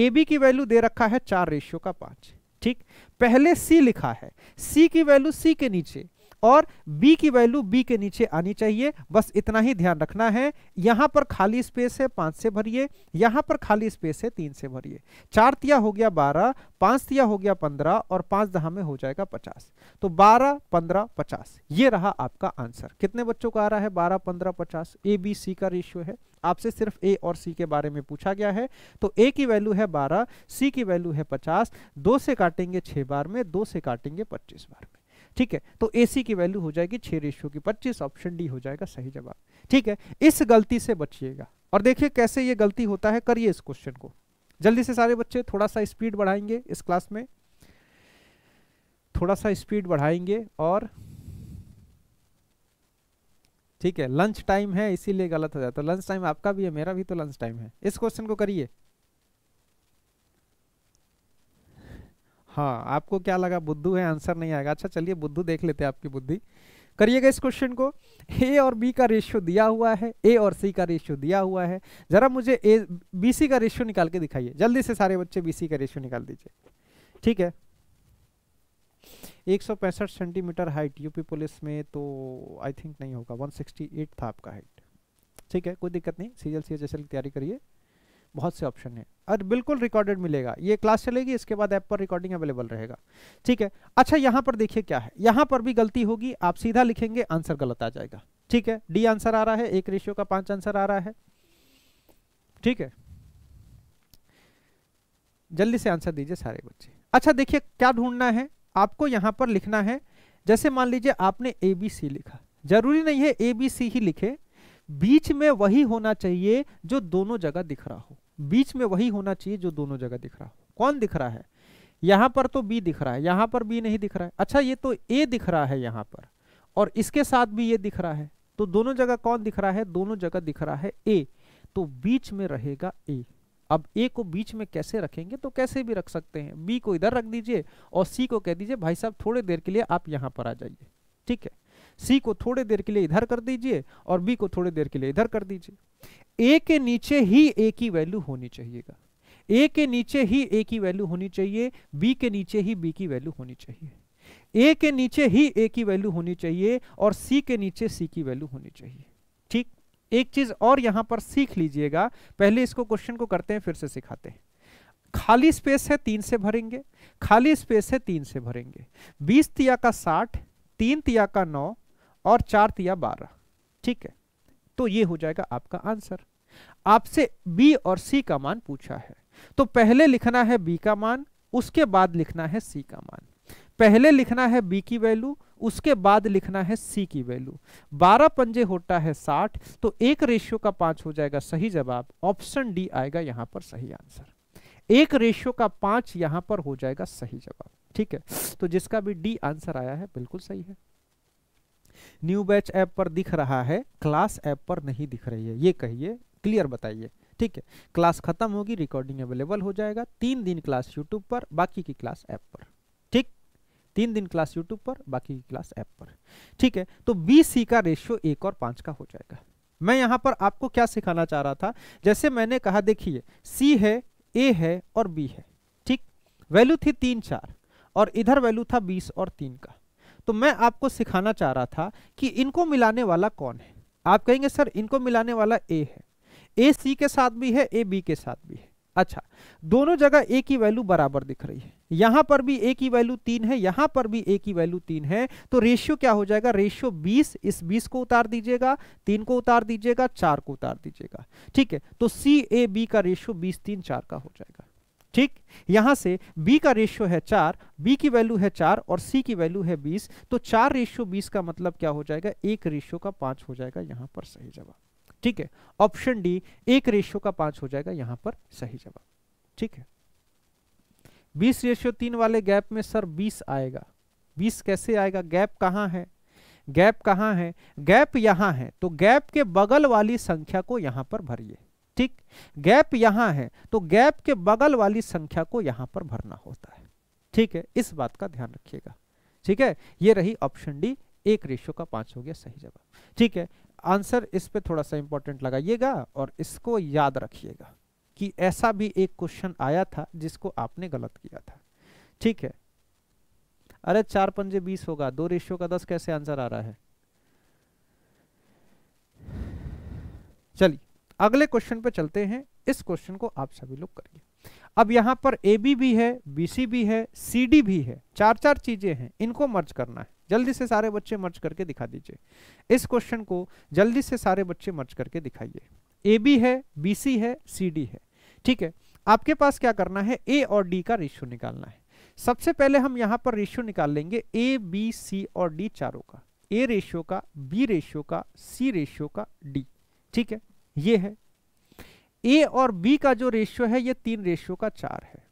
ए बी की वैल्यू दे रखा है चार रेशियो का पांच ठीक पहले सी लिखा है सी की वैल्यू सी के नीचे और b की वैल्यू b के नीचे आनी चाहिए बस इतना ही ध्यान रखना है यहां पर खाली स्पेस है पांच से भरिए यहां पर खाली स्पेस है तीन से भरिए चार तिया हो गया बारह पांच तिया हो गया पंद्रह और पांच दहा में हो जाएगा पचास तो बारह पंद्रह पचास ये रहा आपका आंसर कितने बच्चों का आ रहा है बारह पंद्रह पचास ए बी सी का रेशियो है आपसे सिर्फ ए और सी के बारे में पूछा गया है तो ए की वैल्यू है बारह सी की वैल्यू है पचास दो से काटेंगे छः बार में दो से काटेंगे पच्चीस बार में ठीक है तो ए सी की वैल्यू हो जाएगी छः रेशियो की पच्चीस ऑप्शन डी हो जाएगा सही जवाब ठीक है इस गलती से बचिएगा और देखिए कैसे ये गलती होता है करिए इस क्वेश्चन को जल्दी से सारे बच्चे थोड़ा सा स्पीड बढ़ाएंगे इस क्लास में थोड़ा सा स्पीड बढ़ाएंगे और ठीक है लंच टाइम है इसीलिए गलत हो जाता है लंच टाइम आपका भी है मेरा भी तो लंच टाइम है इस क्वेश्चन को करिए हाँ आपको क्या लगा बुद्धू है आंसर नहीं आएगा अच्छा चलिए बुद्धू देख लेते हैं आपकी बुद्धि करिएगा इस क्वेश्चन को ए और बी का रेशियो दिया हुआ है ए और सी का रेशियो दिया हुआ है जरा मुझे ए बी सी का रेशियो निकाल के दिखाइए जल्दी से सारे बच्चे बी सी का रेशियो निकाल दीजिए ठीक है एक सौ पैंसठ सेंटीमीटर हाइट यूपी पुलिस में तो आई थिंक नहीं होगा 168 था आपका हाइट ठीक है कोई दिक्कत नहीं सीजल सी एच तैयारी करिए बहुत से ऑप्शन है और बिल्कुल रिकॉर्डेड मिलेगा ये क्लास चलेगी इसके बाद ऐप पर रिकॉर्डिंग अवेलेबल रहेगा ठीक है अच्छा यहाँ पर देखिए क्या है यहाँ पर भी गलती होगी आप सीधा लिखेंगे आंसर गलत आ जाएगा ठीक है डी आंसर आ रहा है एक रेशियो का पांच आंसर आ रहा है ठीक है जल्दी से आंसर दीजिए सारे बच्चे अच्छा देखिए क्या ढूंढना है आपको यहाँ पर लिखना है जैसे मान लीजिए आपने ए बी सी लिखा जरूरी नहीं है ए बी सी ही लिखे बीच में वही होना चाहिए जो दोनों जगह दिख रहा हो बीच में वही होना चाहिए जो दोनों जगह दिख रहा हो कौन दिख रहा है यहाँ पर तो बी दिख रहा है यहाँ पर बी नहीं दिख रहा है अच्छा ये तो ए दिख रहा है यहाँ पर और इसके साथ भी ये दिख रहा है तो दोनों जगह कौन दिख रहा है दोनों जगह दिख रहा है ए तो बीच में रहेगा ए अब ए को बीच में कैसे रखेंगे तो कैसे भी रख सकते हैं बी को इधर रख दीजिए और सी को कह दीजिए भाई साहब थोड़ी देर के लिए आप यहाँ पर आ जाइए ठीक है सी को थोड़ी देर के लिए इधर कर दीजिए और बी को थोड़ी देर के लिए इधर कर दीजिए ए के नीचे ही ए की वैल्यू होनी चाहिएगा ए के नीचे ही ए की वैल्यू होनी चाहिए बी के नीचे ही बी की वैल्यू होनी चाहिए ए के नीचे ही ए की वैल्यू होनी चाहिए और सी के नीचे सी की वैल्यू होनी चाहिए एक चीज और यहां पर सीख लीजिएगा पहले इसको क्वेश्चन को करते हैं फिर से सिखाते हैं खाली स्पेस है तीन से भरेंगे खाली स्पेस है तीन से भरेंगे बीस तिया का साठ तीन तिया का नौ और चार तिया बारह ठीक है तो ये हो जाएगा आपका आंसर आपसे बी और सी का मान पूछा है तो पहले लिखना है बी का मान उसके बाद लिखना है सी का मान पहले लिखना है बी की वैल्यू उसके बाद लिखना है सी की वैल्यू बारह पंजे होता है साठ तो एक रेशियो का पांच हो जाएगा सही जवाब ऑप्शन डी आएगा यहां पर सही आंसर एक रेशियो का पांच यहां पर हो जाएगा सही जवाब ठीक है तो जिसका भी डी आंसर आया है बिल्कुल सही है न्यू बैच ऐप पर दिख रहा है क्लास ऐप पर नहीं दिख रही है ये कहिए क्लियर बताइए ठीक है क्लास खत्म होगी रिकॉर्डिंग अवेलेबल हो जाएगा तीन दिन क्लास यूट्यूब पर बाकी की क्लास ऐप पर तीन दिन क्लास यूट्यूब पर बाकी क्लास ऐप पर ठीक है तो बी सी का रेशियो एक और पांच का हो जाएगा मैं यहाँ पर आपको क्या सिखाना चाह रहा था जैसे मैंने कहा देखिए सी है ए है और बी है ठीक वैल्यू थी तीन चार और इधर वैल्यू था बीस और तीन का तो मैं आपको सिखाना चाह रहा था कि इनको मिलाने वाला कौन है आप कहेंगे सर इनको मिलाने वाला ए है ए सी के साथ भी है ए बी के साथ भी है अच्छा दोनों जगह ए की वैल्यू बराबर दिख रही है यहां पर भी ए की वैल्यू तीन है यहां पर भी ए की वैल्यू तीन है तो रेशियो क्या हो जाएगा रेशियो बीस इस बीस को उतार दीजिएगा तीन को उतार दीजिएगा चार को उतार दीजिएगा ठीक है तो सी ए बी का रेशियो बीस तीन चार का हो जाएगा ठीक यहां से b का रेशियो है चार b की वैल्यू है चार और c की वैल्यू है बीस तो चार रेशियो बीस का मतलब क्या हो जाएगा एक रेशियो का पांच हो जाएगा यहां पर सही जवाब ठीक है ऑप्शन डी एक रेशियो का पांच हो जाएगा यहां पर सही जवाब ठीक है बीस रेशियो तीन वाले गैप में सर बीस आएगा बीस कैसे आएगा गैप कहां है गैप कहां है गैप यहां है तो गैप के बगल वाली संख्या को यहां पर भरिए ठीक गैप यहां है तो गैप के बगल वाली संख्या को यहां पर भरना होता है ठीक है इस बात का ध्यान रखिएगा ठीक है ये रही ऑप्शन डी एक रेशियो का पांच हो गया सही जवाब ठीक है आंसर इस पे थोड़ा सा इंपॉर्टेंट लगाइएगा और इसको याद रखिएगा कि ऐसा भी एक क्वेश्चन आया था जिसको आपने गलत किया था ठीक है अरे चार पंजे बीस होगा दो रेशियो का दस कैसे आंसर आ रहा है चलिए अगले क्वेश्चन पे चलते हैं इस क्वेश्चन को आप सभी लोग करिए अब यहां पर ए बी भी है बी सी भी है सी डी भी है चार चार चीजें हैं इनको मर्ज करना है जल्दी से सारे बच्चे मर्ज करके दिखा दीजिए इस क्वेश्चन को जल्दी से सारे बच्चे मर्ज करके दिखाइए ए बी है बी सी है सी डी है ठीक है आपके पास क्या करना है ए और डी का रेशियो निकालना है सबसे पहले हम यहाँ पर रेशियो निकाल लेंगे ए बी सी और डी चारों का ए रेशियो का बी रेशियो का सी रेशियो का डी ठीक है ये है ए और बी का जो रेशियो है ये तीन रेशियो का चार है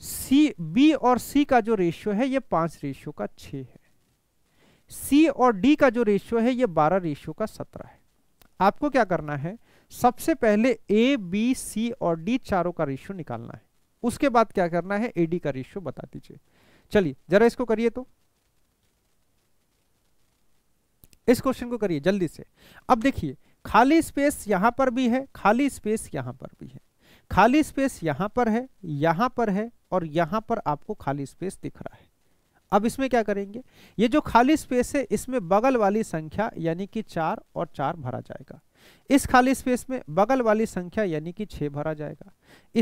सी बी और सी का जो रेशियो है ये पांच रेशियो का छ है सी और डी का जो रेशियो है ये बारह रेशियो का सत्रह है आपको क्या करना है सबसे पहले ए बी सी और डी चारों का रेशियो निकालना है उसके बाद क्या करना है ए डी का रेशियो बता दीजिए चलिए जरा इसको करिए तो इस क्वेश्चन को करिए जल्दी से अब देखिए खाली स्पेस यहां पर भी है खाली स्पेस यहां पर भी है खाली स्पेस यहां पर है यहां पर है और यहां पर आपको खाली स्पेस दिख रहा है अब इसमें क्या करेंगे ये जो खाली स्पेस है इसमें बगल वाली संख्या यानी कि चार और चार भरा जाएगा इस खाली स्पेस में बगल वाली संख्या यानी कि छह भरा जाएगा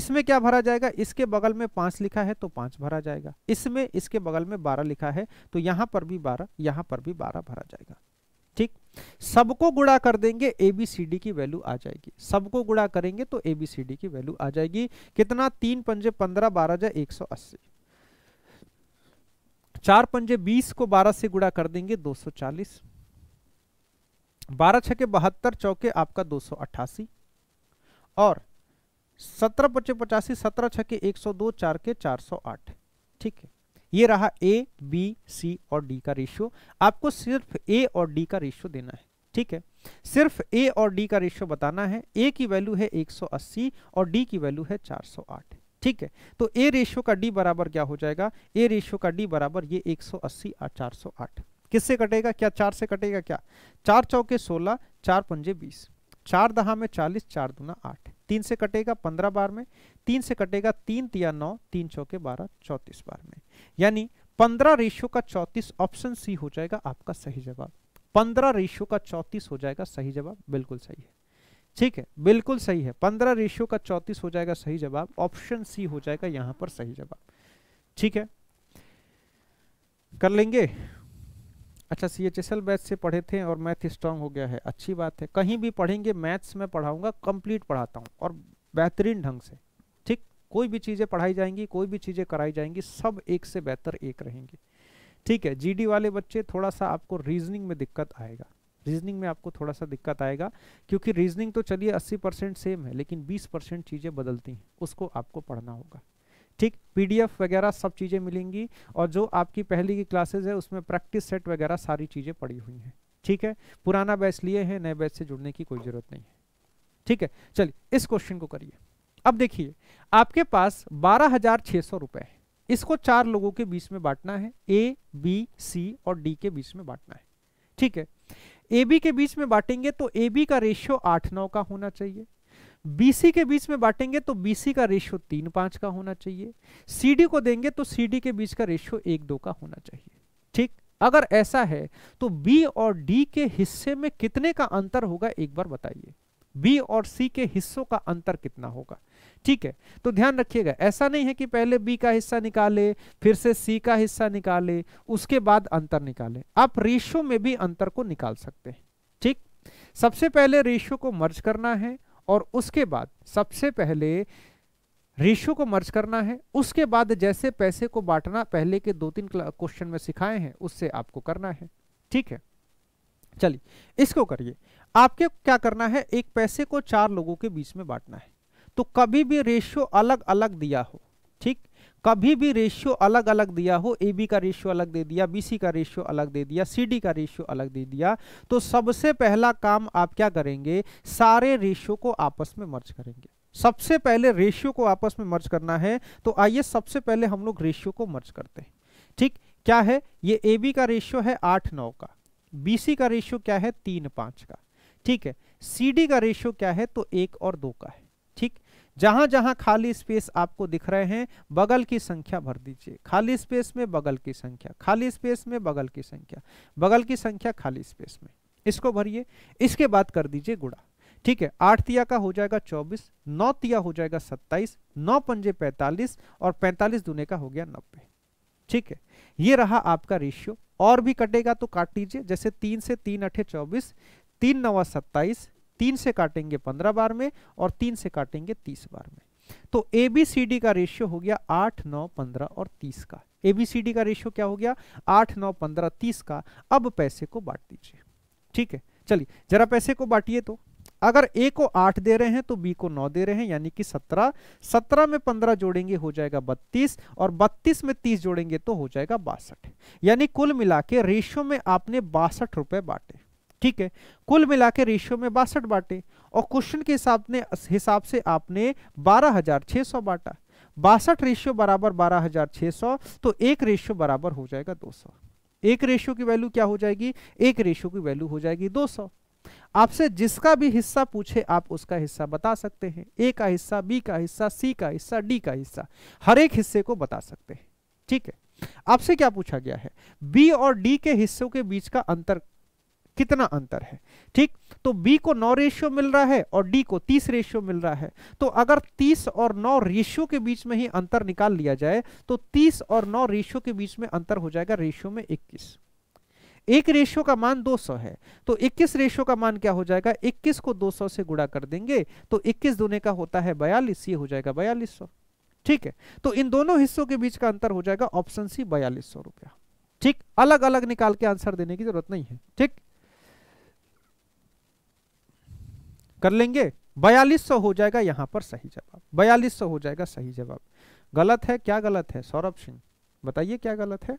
इसमें क्या भरा जाएगा इसके बगल में पांच लिखा है तो पांच भरा जाएगा इसमें इसके बगल में बारह लिखा है तो यहां पर भी बारह यहां पर भी बारह भरा जाएगा ठीक सबको गुड़ा कर देंगे ए बी सी डी की वैल्यू आ जाएगी सबको गुड़ा करेंगे तो ए बी सी डी की वैल्यू आ जाएगी कितना तीन पंजे पंद्रह बारह जाए एक सौ अस्सी चार पंजे बीस को बारह से गुड़ा कर देंगे दो सौ चालीस बारह छके बहत्तर चौके आपका दो सौ अट्ठासी और सत्रह पचे पचासी सत्रह छके एक सौ दो चार के चार सौ आठ ठीक है ये रहा ए बी सी और डी का रेशियो आपको सिर्फ ए और डी का रेशियो देना है ठीक है सिर्फ ए और डी का रेशियो बताना है ए की वैल्यू है 180 और डी की वैल्यू है 408 ठीक है तो ए रेशियो का डी बराबर क्या हो जाएगा ए रेशियो का डी बराबर ये 180 और 408 किससे कटेगा क्या चार से कटेगा क्या चार चौके सोलह चार पंजे बीस चार दहा में चालीस चार दुना आठ तीन से कटेगा पंद्रह बार में तीन से कटेगा तीन तिया नौ तीन चौके बारह चौतीस बार में यानी पंद्रह रेशियो का चौतीस ऑप्शन सी हो जाएगा आपका सही जवाब पंद्रह रेशियो का चौतीस हो जाएगा सही जवाब बिल्कुल सही है ठीक है बिल्कुल सही है पंद्रह रेशियो का चौतीस हो जाएगा सही जवाब ऑप्शन सी हो जाएगा यहां पर सही जवाब ठीक है कर लेंगे अच्छा C H S L batch से पढ़े थे और मैथ स्ट्रांग हो गया है अच्छी बात है कहीं भी पढ़ेंगे मैथ्स में पढ़ाऊंगा कंप्लीट पढ़ाता हूं और बेहतरीन ढंग से कोई भी चीज़ें पढ़ाई जाएंगी कोई भी चीज़ें कराई जाएंगी सब एक से बेहतर एक रहेंगे ठीक है जीडी वाले बच्चे थोड़ा सा आपको रीजनिंग में दिक्कत आएगा रीजनिंग में आपको थोड़ा सा दिक्कत आएगा क्योंकि रीजनिंग तो चलिए 80 परसेंट सेम है लेकिन 20 परसेंट चीज़ें बदलती हैं उसको आपको पढ़ना होगा ठीक पीडीएफ वगैरह सब चीज़ें मिलेंगी और जो आपकी पहली की क्लासेज है उसमें प्रैक्टिस सेट वगैरह सारी चीज़ें पड़ी हुई हैं ठीक है पुराना बैच लिए हैं नए बैच से जुड़ने की कोई ज़रूरत नहीं है ठीक है चलिए इस क्वेश्चन को करिए अब देखिए आपके पास बारह हजार छह सौ रुपए है इसको चार लोगों के बीच में बांटना है ए बी सी और डी के बीच में बांटना है ठीक है ए बी के बीच में बांटेंगे तो ए बी का रेशियो आठ नौ का होना चाहिए बी सी के बीच में बांटेंगे तो बी सी का रेशियो तीन पांच का होना चाहिए सी डी को देंगे तो सी डी के बीच का रेशियो एक दो का होना चाहिए ठीक अगर ऐसा है तो बी और डी के हिस्से में कितने का अंतर होगा एक बार बताइए बी और सी के हिस्सों का अंतर कितना होगा ठीक है तो ध्यान रखिएगा ऐसा नहीं है कि पहले बी का हिस्सा निकाले फिर से सी का हिस्सा निकाले उसके बाद अंतर निकाले आप रेशो में भी अंतर को निकाल सकते हैं ठीक सबसे पहले रेशो को मर्ज करना है और उसके बाद सबसे पहले रेशो को मर्ज करना है उसके बाद जैसे पैसे को बांटना पहले के दो तीन क्वेश्चन में सिखाए हैं उससे आपको करना है ठीक है चलिए इसको करिए आपके क्या करना है एक पैसे को चार लोगों के बीच में बांटना है तो कभी भी रेशियो अलग अलग दिया हो ठीक कभी भी रेशियो अलग अलग दिया हो ए बी का रेशियो अलग दे दिया बी सी का रेशियो अलग दे दिया सी डी का रेशियो अलग दे दिया तो सबसे पहला काम आप क्या करेंगे सारे रेशियो को आपस में मर्ज करेंगे सबसे पहले रेशियो को आपस में मर्ज करना है तो आइए सबसे पहले हम लोग रेशियो को मर्ज करते हैं ठीक क्या है ये ए बी का रेशियो है आठ नौ का बी सी का रेशियो क्या है तीन पाँच का ठीक है सी डी का रेशियो क्या है तो एक और दो का है जहां जहां खाली स्पेस आपको दिख रहे हैं बगल की संख्या भर दीजिए खाली स्पेस में बगल की संख्या खाली स्पेस में बगल की संख्या बगल की संख्या खाली स्पेस में इसको भरिए इसके बाद कर दीजिए गुड़ा ठीक है आठ तिया का हो जाएगा चौबीस नौ तिया हो जाएगा सत्ताईस नौ पंजे पैंतालीस और पैंतालीस दूने का हो गया नब्बे ठीक है ये रहा आपका रेशियो और भी कटेगा तो काट लीजिए जैसे तीन से तीन अठे चौबीस तीन नवा सत्ताईस तीन से काटेंगे पंद्रह बार में और तीन से काटेंगे तीस बार में तो ए बी सी डी का रेशियो हो गया आठ नौ पंद्रह और तीस का ए बी सी डी का रेशियो क्या हो गया आठ नौ पंद्रह तीस का अब पैसे को बांट दीजिए ठीक है चलिए जरा पैसे को बांटिए तो अगर ए को आठ दे रहे हैं तो बी को नौ दे रहे हैं यानी कि सत्रह सत्रह में पंद्रह जोड़ेंगे हो जाएगा बत्तीस और बत्तीस में तीस जोड़ेंगे तो हो जाएगा बासठ यानी कुल मिला के रेशियो में आपने बासठ रुपए बांटे ठीक है कुल मिला के रेशियो में बासठ बांटे और क्वेश्चन के हिसाब ने हिसाब से आपने बारह हजार छह सौ बांटा बासठ रेशियो बराबर बारह हजार छह सौ तो एक रेशियो बराबर हो जाएगा दो सौ एक रेशियो की वैल्यू क्या हो जाएगी एक रेशियो की वैल्यू हो जाएगी दो सौ आपसे जिसका भी हिस्सा पूछे आप उसका हिस्सा बता सकते हैं ए का हिस्सा बी का हिस्सा सी का हिस्सा डी का हिस्सा हर एक हिस्से को बता सकते हैं ठीक है आपसे क्या पूछा गया है बी और डी के हिस्सों के बीच का अंतर कितना अंतर है ठीक तो बी को नौ रेशियो मिल रहा है और डी को तीस रेशियो मिल रहा है तो अगर तीस और नौ रेशियो के बीच में ही अंतर निकाल लिया जाए तो तीस और नौ रेशियो के बीच में अंतर हो जाएगा रेशियो में इक्कीस एक रेशियो का मान 200 है तो 21 रेशियो का मान क्या हो जाएगा 21 को 200 से गुणा कर देंगे तो 21 दोने का होता है बयालीस ये हो जाएगा बयालीस ठीक है तो इन दोनों हिस्सों के बीच का अंतर हो जाएगा ऑप्शन सी बयालीस रुपया ठीक अलग अलग निकाल के आंसर देने की जरूरत नहीं है ठीक कर लेंगे बयालीस सौ हो जाएगा यहाँ पर सही जवाब बयालीस सौ हो जाएगा सही जवाब गलत है क्या गलत है सौरभ सिंह बताइए क्या गलत है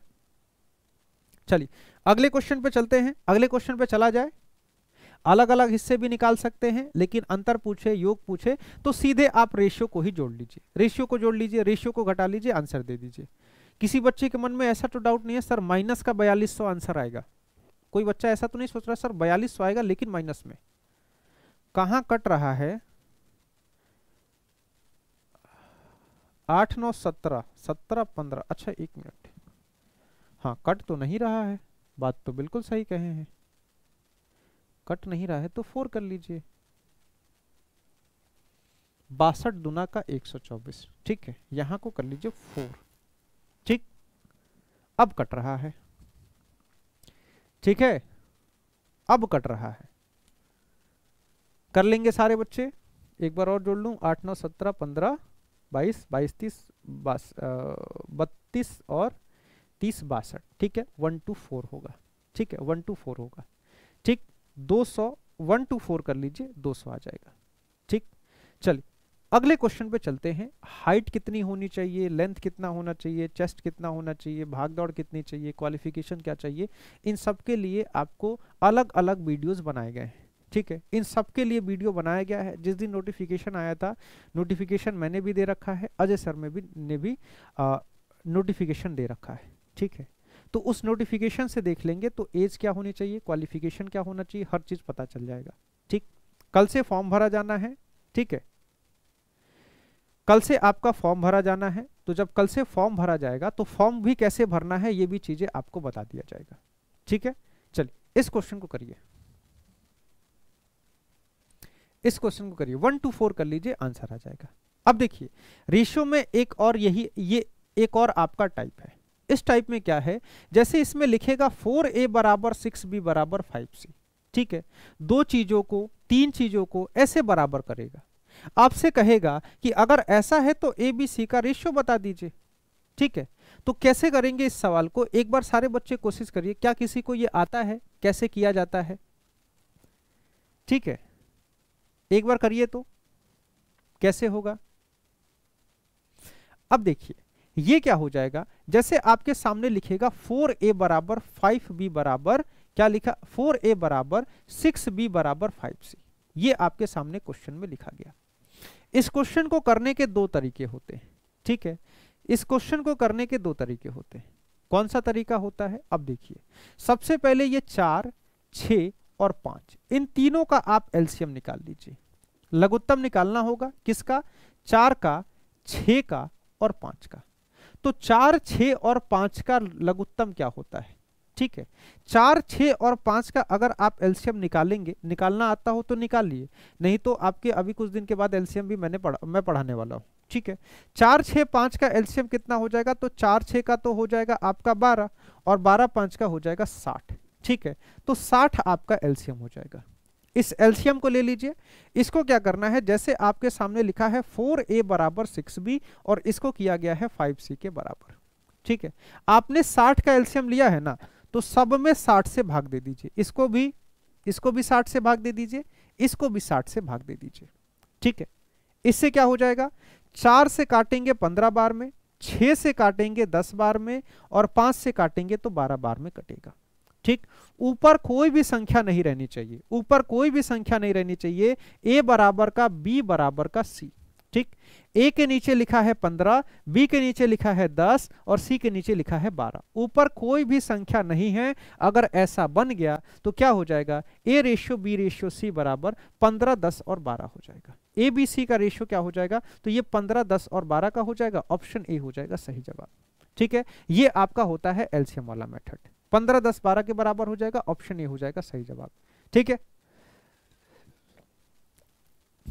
चलिए अगले क्वेश्चन पे चलते हैं अगले क्वेश्चन पे चला जाए अलग अलग हिस्से भी निकाल सकते हैं लेकिन अंतर पूछे योग पूछे तो सीधे आप रेशियो को ही जोड़ लीजिए रेशियो को जोड़ लीजिए रेशियो को घटा लीजिए आंसर दे दीजिए किसी बच्चे के मन में ऐसा तो डाउट नहीं है सर माइनस का बयालीस आंसर आएगा कोई बच्चा ऐसा तो नहीं सोच रहा सर बयालीस आएगा लेकिन माइनस में कहाँ कट रहा है आठ नौ सत्रह सत्रह पंद्रह अच्छा एक मिनट हाँ कट तो नहीं रहा है बात तो बिल्कुल सही कहे हैं कट नहीं रहा है तो फोर कर लीजिए बासठ दुना का एक सौ चौबीस ठीक है यहां को कर लीजिए फोर ठीक अब कट रहा है ठीक है अब कट रहा है कर लेंगे सारे बच्चे एक बार और जोड़ लूँ आठ नौ सत्रह पंद्रह बाईस बाईस तीस बास बत्तीस और तीस बासठ ठीक है वन टू फोर होगा ठीक है वन टू फोर होगा ठीक दो सौ वन टू फोर कर लीजिए दो सौ आ जाएगा ठीक चलिए अगले क्वेश्चन पे चलते हैं हाइट कितनी होनी चाहिए लेंथ कितना होना चाहिए चेस्ट कितना होना चाहिए भाग दौड़ कितनी चाहिए क्वालिफिकेशन क्या चाहिए इन सब के लिए आपको अलग अलग वीडियोस बनाए गए हैं ठीक है इन सब के लिए वीडियो बनाया गया है जिस दिन नोटिफिकेशन आया था नोटिफिकेशन मैंने भी दे रखा है अजय सर में भी ने भी नोटिफिकेशन दे रखा है ठीक है तो उस नोटिफिकेशन से देख लेंगे तो एज क्या होनी चाहिए क्वालिफिकेशन क्या होना चाहिए हर चीज़ पता चल जाएगा ठीक कल से फॉर्म भरा जाना है ठीक है कल से आपका फॉर्म भरा जाना है तो जब कल से फॉर्म भरा जाएगा तो फॉर्म भी कैसे भरना है ये भी चीज़ें आपको बता दिया जाएगा ठीक है चलिए इस क्वेश्चन को करिए इस क्वेश्चन को करिए वन टू फोर कर लीजिए आंसर आ जाएगा अब देखिए रेशो में एक और यही ये एक और आपका टाइप है इस टाइप में क्या है जैसे इसमें लिखेगा फोर ए बराबर सिक्स बी बराबर फाइव सी ठीक है दो चीजों को तीन चीजों को ऐसे बराबर करेगा आपसे कहेगा कि अगर ऐसा है तो ए बी सी का रेशियो बता दीजिए ठीक है तो कैसे करेंगे इस सवाल को एक बार सारे बच्चे कोशिश करिए क्या किसी को ये आता है कैसे किया जाता है ठीक है एक बार करिए तो कैसे होगा अब देखिए ये क्या हो जाएगा जैसे आपके सामने लिखेगा फोर ए बराबर फाइव बी बराबर क्या लिखा फोर ए बराबर सिक्स बी बराबर फाइव सी ये आपके सामने क्वेश्चन में लिखा गया इस क्वेश्चन को करने के दो तरीके होते हैं ठीक है इस क्वेश्चन को करने के दो तरीके होते हैं कौन सा तरीका होता है अब देखिए सबसे पहले ये चार छ और पांच इन तीनों का आप एल्सियम निकाल लीजिए लघुत्तम निकालना होगा किसका चार का छ का और पांच का तो चार छ और पांच का लघुत्तम क्या होता है ठीक है चार छ और पांच का अगर आप एल्शियम निकालेंगे निकालना आता हो तो निकालिए नहीं तो आपके अभी कुछ दिन के बाद एल्शियम भी मैंने पढ़ा मैं पढ़ाने वाला हूं ठीक है चार छ पांच का एल्शियम कितना हो जाएगा तो चार छ का तो हो जाएगा आपका बारह और बारह पांच का हो जाएगा साठ ठीक है तो 60 आपका एल्शियम हो जाएगा इस एल्शियम को ले लीजिए इसको क्या करना है जैसे आपके सामने लिखा है 4a बराबर 6b और इसको किया गया है 5c के बराबर ठीक है आपने 60 का एल्शियम लिया है ना तो सब में 60 से भाग दे दीजिए इसको भी इसको भी 60 से भाग दे दीजिए इसको भी 60 से भाग दे दीजिए ठीक है इससे क्या हो जाएगा चार से काटेंगे पंद्रह बार में छह से काटेंगे दस बार में और पांच से काटेंगे तो बारह बार में कटेगा ठीक ऊपर कोई भी संख्या नहीं रहनी चाहिए ऊपर कोई भी संख्या नहीं रहनी चाहिए ए बराबर का बी बराबर का सी ठीक ए के नीचे लिखा है पंद्रह बी के नीचे लिखा है दस और सी के नीचे लिखा है बारह ऊपर कोई भी संख्या नहीं है अगर ऐसा बन गया तो क्या हो जाएगा A ratio B ratio C बराबर पंद्रह दस और बारह हो जाएगा ए बी सी का रेशियो क्या हो जाएगा तो ये पंद्रह दस और बारह का हो जाएगा ऑप्शन ए हो जाएगा सही जवाब ठीक है ये आपका होता है एल्सियम वाला मेथड पंद्रह दस बारह के बराबर हो जाएगा ऑप्शन ए हो जाएगा सही जवाब ठीक है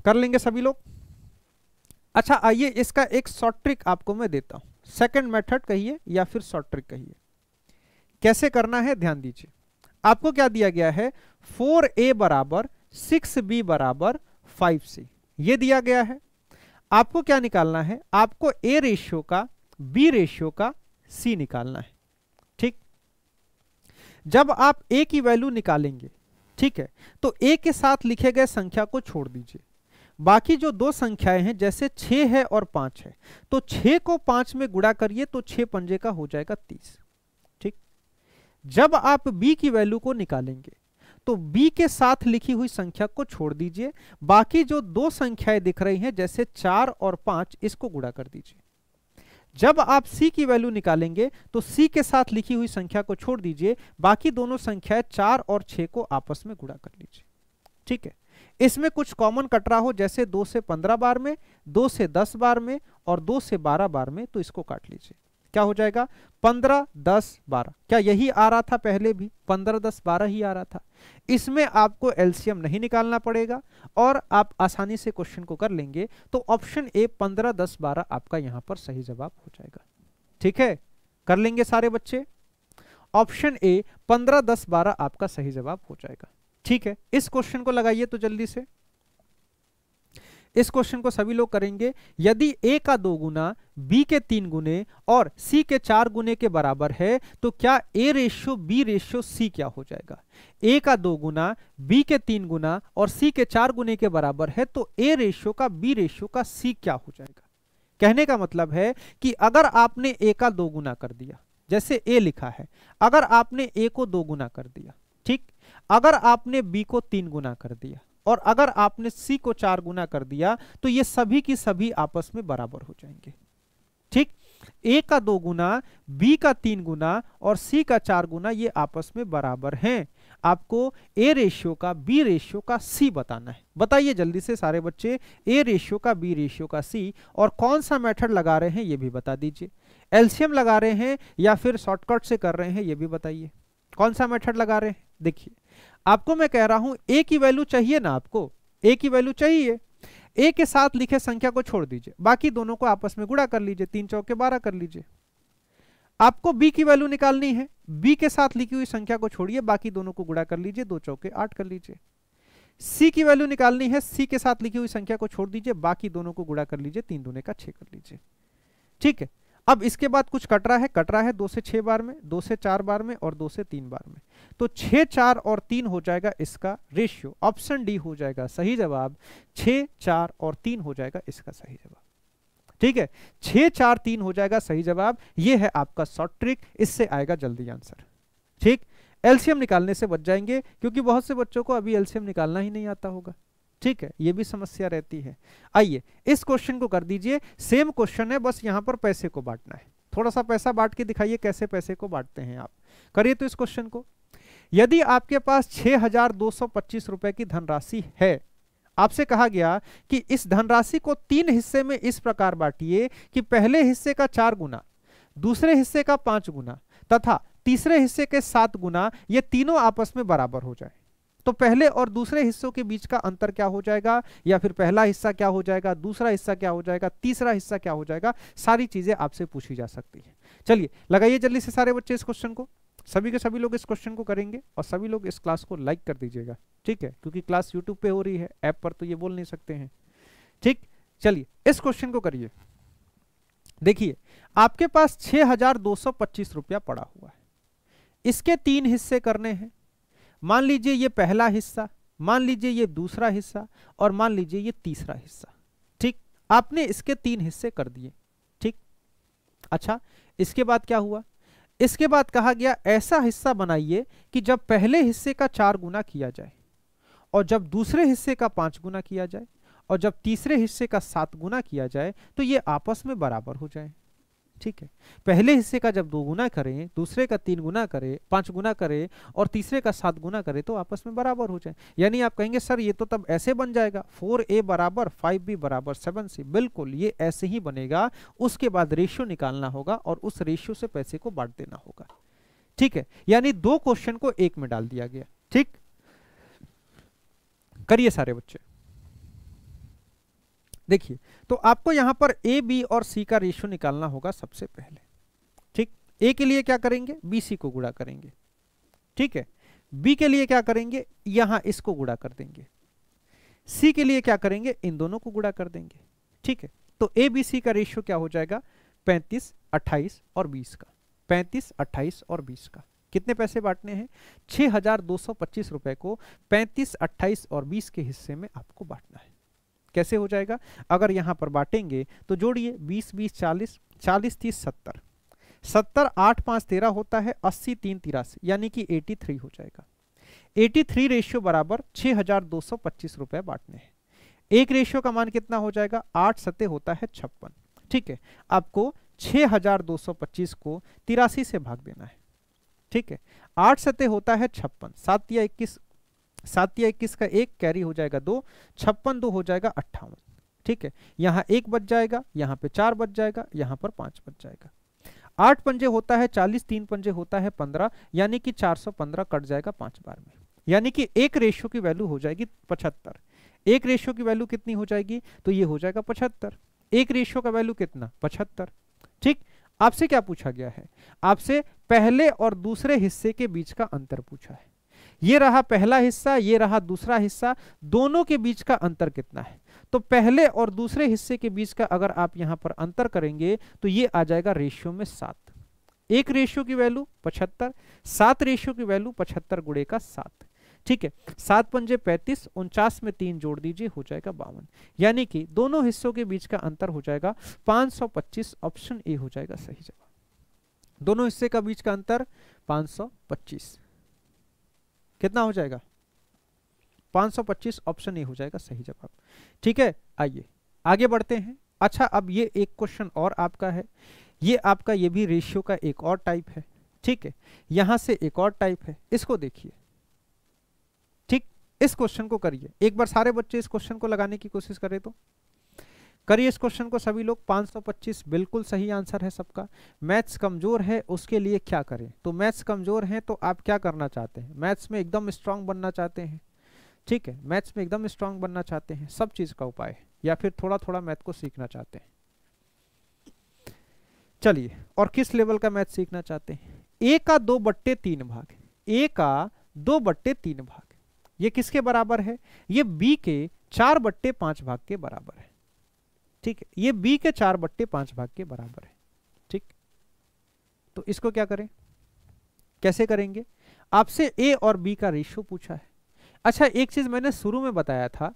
कर लेंगे सभी लोग अच्छा आइए इसका एक शॉर्ट ट्रिक आपको मैं देता हूं सेकंड मेथड कहिए या फिर शॉर्ट ट्रिक कहिए कैसे करना है ध्यान दीजिए आपको क्या दिया गया है फोर ए बराबर सिक्स बी बराबर फाइव सी ये दिया गया है आपको क्या निकालना है आपको ए रेशियो का बी रेशियो का सी निकालना है जब आप ए की वैल्यू निकालेंगे ठीक है तो ए के साथ लिखे गए संख्या को छोड़ दीजिए बाकी जो दो संख्याएं हैं जैसे छः है और पांच है तो छः को पांच में गुड़ा करिए तो छः पंजे का हो जाएगा तीस ठीक जब आप बी की वैल्यू को निकालेंगे तो बी के साथ लिखी हुई संख्या को छोड़ दीजिए बाकी जो दो संख्याएं दिख रही हैं जैसे चार और पांच इसको गुड़ा कर दीजिए जब आप c की वैल्यू निकालेंगे तो c के साथ लिखी हुई संख्या को छोड़ दीजिए बाकी दोनों संख्याएं चार और छः को आपस में गुणा कर लीजिए ठीक है इसमें कुछ कॉमन कट रहा हो जैसे दो से पंद्रह बार में दो से दस बार में और दो से बारह बार में तो इसको काट लीजिए क्या हो जाएगा पंद्रह दस बारह क्या यही आ रहा था पहले भी पंद्रह दस बारह ही आ रहा था इसमें आपको एलसीएम नहीं निकालना पड़ेगा और आप आसानी से क्वेश्चन को कर लेंगे तो ऑप्शन ए पंद्रह दस बारह आपका यहां पर सही जवाब हो जाएगा ठीक है कर लेंगे सारे बच्चे ऑप्शन ए पंद्रह दस बारह आपका सही जवाब हो जाएगा ठीक है इस क्वेश्चन को लगाइए तो जल्दी से इस क्वेश्चन को सभी लोग करेंगे यदि ए का दो गुना बी के तीन गुने और सी के चार गुने के बराबर है तो क्या A ratio B ratio C क्या हो जाएगा ए का दो गुना बी के तीन गुना और सी के चार गुने के बराबर है तो ए रेशियो का बी रेशियो का सी क्या हो जाएगा कहने का मतलब है कि अगर आपने ए का दो गुना कर दिया जैसे ए लिखा है अगर आपने ए को दो गुना कर दिया ठीक अगर आपने बी को तीन गुना कर दिया और अगर आपने सी को चार गुना कर दिया तो ये सभी की सभी आपस में बराबर हो जाएंगे ठीक ए का दो गुना बी का तीन गुना और सी का चार गुना ये आपस में बराबर हैं आपको ए रेशियो का बी रेशियो का सी बताना है बताइए जल्दी से सारे बच्चे ए रेशियो का बी रेशियो का सी और कौन सा मेथड लगा रहे हैं ये भी बता दीजिए एल्शियम लगा रहे हैं या फिर शॉर्टकट से कर रहे हैं ये भी बताइए कौन सा मेथड लगा रहे हैं देखिए आपको मैं कह रहा हूं ए की वैल्यू चाहिए ना आपको ए की वैल्यू चाहिए ए के साथ लिखे संख्या को छोड़ दीजिए बाकी दोनों को आपस में गुड़ा कर लीजिए तीन चौके बारह कर लीजिए आपको बी की वैल्यू निकालनी है बी के साथ लिखी हुई संख्या को छोड़िए बाकी दोनों को गुड़ा कर लीजिए दो चौके आठ कर लीजिए सी की वैल्यू निकालनी है सी के साथ लिखी हुई संख्या को छोड़ दीजिए बाकी दोनों को गुड़ा कर लीजिए तीन दोनों का छे कर लीजिए ठीक है अब इसके बाद कुछ कट रहा है कट रहा है दो से छह बार में दो से चार बार में और दो से तीन बार में तो छह चार और तीन हो जाएगा इसका रेशियो ऑप्शन डी हो जाएगा सही जवाब छ चार और तीन हो जाएगा इसका सही जवाब ठीक है छह चार तीन हो जाएगा सही जवाब यह है आपका शॉर्ट ट्रिक इससे आएगा जल्दी आंसर ठीक एलसीएम निकालने से बच जाएंगे क्योंकि बहुत से बच्चों को अभी एलसीएम निकालना ही नहीं आता होगा ठीक है ये भी समस्या रहती है आइए इस क्वेश्चन को कर दीजिए सेम क्वेश्चन है बस यहाँ पर पैसे को बांटना है थोड़ा सा पैसा बांट के दिखाइए कैसे पैसे को बांटते हैं आप करिए तो इस क्वेश्चन को यदि आपके पास छह हजार दो सौ पच्चीस रुपए की धनराशि है आपसे कहा गया कि इस धनराशि को तीन हिस्से में इस प्रकार बांटिए कि पहले हिस्से का चार गुना दूसरे हिस्से का पांच गुना तथा तीसरे हिस्से के सात गुना ये तीनों आपस में बराबर हो जाए तो पहले और दूसरे हिस्सों के बीच का अंतर क्या हो जाएगा या फिर पहला हिस्सा क्या हो जाएगा दूसरा हिस्सा क्या हो जाएगा तीसरा हिस्सा क्या हो जाएगा सारी चीजें आपसे पूछी जा सकती है चलिए लगाइए जल्दी से सारे बच्चे इस क्वेश्चन को सभी के सभी लोग इस क्वेश्चन को करेंगे और सभी लोग इस क्लास को लाइक कर दीजिएगा ठीक है क्योंकि क्लास यूट्यूब पे हो रही है ऐप पर तो ये बोल नहीं सकते हैं ठीक चलिए इस क्वेश्चन को करिए देखिए आपके पास छह हजार दो सौ पच्चीस रुपया पड़ा हुआ है इसके तीन हिस्से करने हैं मान लीजिए ये पहला हिस्सा मान लीजिए ये दूसरा हिस्सा और मान लीजिए ये तीसरा हिस्सा ठीक आपने इसके तीन हिस्से कर दिए ठीक अच्छा इसके बाद क्या हुआ इसके बाद कहा गया ऐसा हिस्सा बनाइए कि जब पहले हिस्से का चार गुना किया जाए और जब दूसरे हिस्से का पांच गुना किया जाए और जब तीसरे हिस्से का सात गुना किया जाए तो ये आपस में बराबर हो जाए ठीक है पहले हिस्से का जब दो गुना करें दूसरे का तीन गुना करें पांच गुना करें और तीसरे का सात गुना करें तो आपस में बराबर हो जाए यानी आप कहेंगे सर ये तो तब ऐसे बन जाएगा फोर ए बराबर फाइव बी बराबर सेवन सी बिल्कुल ये ऐसे ही बनेगा उसके बाद रेशियो निकालना होगा और उस रेशियो से पैसे को बांट देना होगा ठीक है यानी दो क्वेश्चन को एक में डाल दिया गया ठीक करिए सारे बच्चे देखिए तो आपको यहां पर ए बी और सी का रेशियो निकालना होगा सबसे पहले ठीक ए के लिए क्या करेंगे बी सी को गुड़ा करेंगे ठीक है बी के लिए क्या करेंगे यहां इसको गुड़ा कर देंगे सी के लिए क्या करेंगे इन दोनों को गुड़ा कर देंगे ठीक है तो ए बी सी का रेशियो क्या हो जाएगा पैंतीस अट्ठाईस और बीस का पैंतीस अट्ठाईस और बीस का कितने पैसे बांटने हैं छह हजार दो सौ पच्चीस रुपए को पैंतीस अट्ठाईस और बीस के हिस्से में आपको बांटना है कैसे हो जाएगा अगर यहाँ पर बांटेंगे तो जोड़िए बीस बीस चालीस चालीस तीस सत्तर सत्तर आठ पाँच तेरह होता है अस्सी तीन तिरासी यानी कि एटी थ्री हो जाएगा एटी थ्री रेशियो बराबर छः हजार दो सौ पच्चीस रुपये बांटने हैं एक रेशियो का मान कितना हो जाएगा आठ सत्य होता है छप्पन ठीक है आपको छः हजार दो सौ पच्चीस को तिरासी से भाग देना है ठीक है आठ सत्य होता है छप्पन सात या इक्कीस सात या इक्कीस का एक कैरी हो जाएगा दो छप्पन दो हो जाएगा अट्ठावन ठीक है यहाँ एक बच जाएगा यहाँ पे चार बच जाएगा यहाँ पर पांच बच जाएगा आठ पंजे होता है चालीस तीन पंजे होता है पंद्रह यानी कि चार सौ पंद्रह कट जाएगा पांच बार में यानी कि एक रेशियो की वैल्यू हो जाएगी पचहत्तर एक रेशियो की वैल्यू कितनी हो जाएगी तो ये हो जाएगा पचहत्तर एक रेशियो का वैल्यू कितना पचहत्तर ठीक आपसे क्या पूछा गया है आपसे पहले और दूसरे हिस्से के बीच का अंतर पूछा है ये रहा पहला हिस्सा ये रहा दूसरा हिस्सा दोनों के बीच का अंतर कितना है तो पहले और दूसरे हिस्से के बीच का अगर आप यहां पर अंतर करेंगे तो ये आ जाएगा रेशियो में सात एक रेशियो की वैल्यू पचहत्तर सात रेशियो की वैल्यू पचहत्तर गुड़े का सात ठीक है सात पंजे पैंतीस उनचास में तीन जोड़ दीजिए हो जाएगा बावन यानी कि दोनों हिस्सों के बीच का अंतर हो जाएगा पच्चीस ऑप्शन ए हो जाएगा सही जवाब दोनों हिस्से का बीच का अंतर पच्चीस कितना हो जाएगा 525 ऑप्शन ए हो जाएगा सही जवाब ठीक है आइए आगे बढ़ते हैं अच्छा अब ये एक क्वेश्चन और आपका है ये आपका ये भी रेशियो का एक और टाइप है ठीक है यहां से एक और टाइप है इसको देखिए ठीक इस क्वेश्चन को करिए एक बार सारे बच्चे इस क्वेश्चन को लगाने की कोशिश करें तो करिए इस क्वेश्चन को सभी लोग 525 बिल्कुल सही आंसर है सबका मैथ्स कमज़ोर है उसके लिए क्या करें तो मैथ्स कमज़ोर है तो आप क्या करना चाहते हैं मैथ्स में एकदम स्ट्रांग बनना चाहते हैं ठीक है मैथ्स में एकदम स्ट्रांग बनना चाहते हैं सब चीज़ का उपाय है या फिर थोड़ा थोड़ा मैथ को सीखना चाहते हैं चलिए और किस लेवल का मैथ सीखना चाहते हैं ए का दो बट्टे तीन भाग ए का दो बट्टे तीन भाग ये किसके बराबर है ये बी के चार बट्टे पांच भाग के बराबर है ठीक है ये बी के चार बट्टे पांच भाग के बराबर है ठीक तो इसको क्या करें कैसे करेंगे आपसे ए और बी का रेशियो पूछा है अच्छा एक चीज मैंने शुरू में बताया था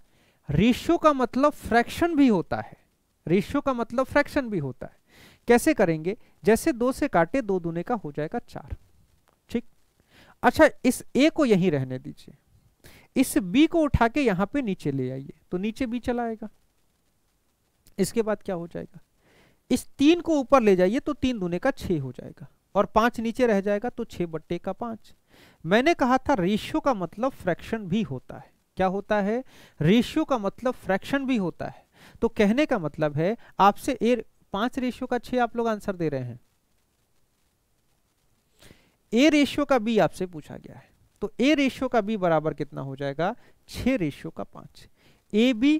रेशियो का मतलब फ्रैक्शन भी होता है रेशियो का मतलब फ्रैक्शन भी होता है कैसे करेंगे जैसे दो से काटे दो दुने का हो जाएगा चार ठीक अच्छा इस ए को यहीं रहने दीजिए इस बी को उठा के यहां पे नीचे ले आइए तो नीचे बी चला आएगा इसके बाद क्या हो जाएगा इस तीन को ऊपर ले जाइए तो तीन दुने का छः हो जाएगा और पांच नीचे रह जाएगा तो छे बट्टे का पांच मैंने कहा था रेशियो का मतलब फ्रैक्शन भी होता है क्या होता है रेशियो का मतलब फ्रैक्शन भी होता है तो कहने का मतलब है आपसे ए पांच रेशियो का छे आप लोग आंसर दे रहे हैं ए रेशियो का बी आपसे पूछा गया है तो ए रेशियो का बी बराबर कितना हो जाएगा छे रेशियो का पांच ए बी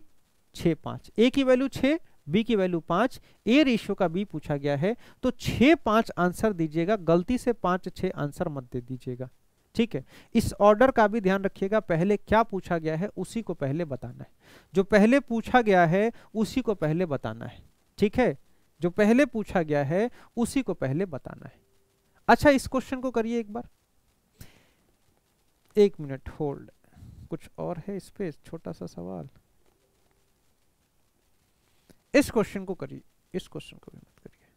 छः पाँच ए की वैल्यू छः बी की वैल्यू पाँच ए रेशियो का बी पूछा गया है तो छः पाँच आंसर दीजिएगा गलती से पाँच छः आंसर मत दे दीजिएगा ठीक है इस ऑर्डर का भी ध्यान रखिएगा पहले क्या पूछा गया है उसी को पहले बताना है जो पहले पूछा गया है उसी को पहले बताना है ठीक है जो पहले पूछा गया है उसी को पहले बताना है अच्छा इस क्वेश्चन को करिए एक बार एक मिनट होल्ड कुछ और है इस पे छोटा सा सवाल इस क्वेश्चन को करिए इस क्वेश्चन को भी मत करिए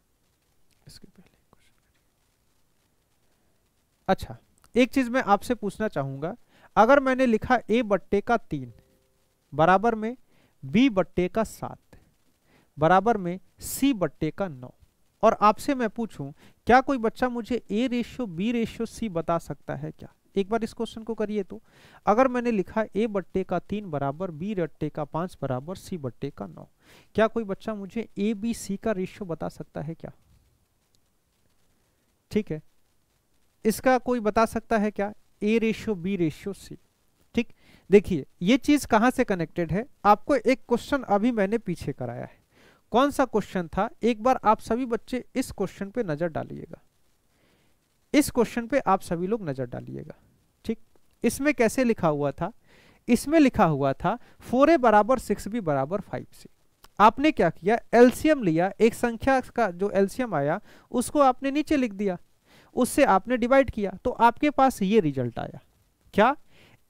इसके पहले क्वेश्चन अच्छा एक चीज मैं आपसे पूछना चाहूंगा अगर मैंने लिखा ए बट्टे का तीन बराबर में बी बट्टे का सात बराबर में सी बट्टे का नौ और आपसे मैं पूछूं क्या कोई बच्चा मुझे A ratio B ratio C बता सकता है क्या एक बार इस क्वेश्चन को करिए तो अगर मैंने लिखा ए बट्टे का तीन बराबर बी रट्टे का पांच बराबर सी बट्टे का नौ क्या कोई बच्चा मुझे ए बी सी का रेशियो बता सकता है क्या ठीक है इसका कोई बता सकता है क्या A ratio B ratio C ठीक देखिए ये चीज कहां से कनेक्टेड है आपको एक क्वेश्चन अभी मैंने पीछे कराया है कौन सा क्वेश्चन था एक बार आप सभी बच्चे इस क्वेश्चन पे नजर डालिएगा इस क्वेश्चन पे आप सभी लोग नजर डालिएगा इसमें कैसे लिखा हुआ था इसमें लिखा हुआ था फोर ए बराबर सिक्स बी बराबर फाइव सी आपने क्या किया एल्सियम लिया एक संख्या का जो एल्सियम आया उसको आपने नीचे लिख दिया उससे आपने डिवाइड किया तो आपके पास ये रिजल्ट आया क्या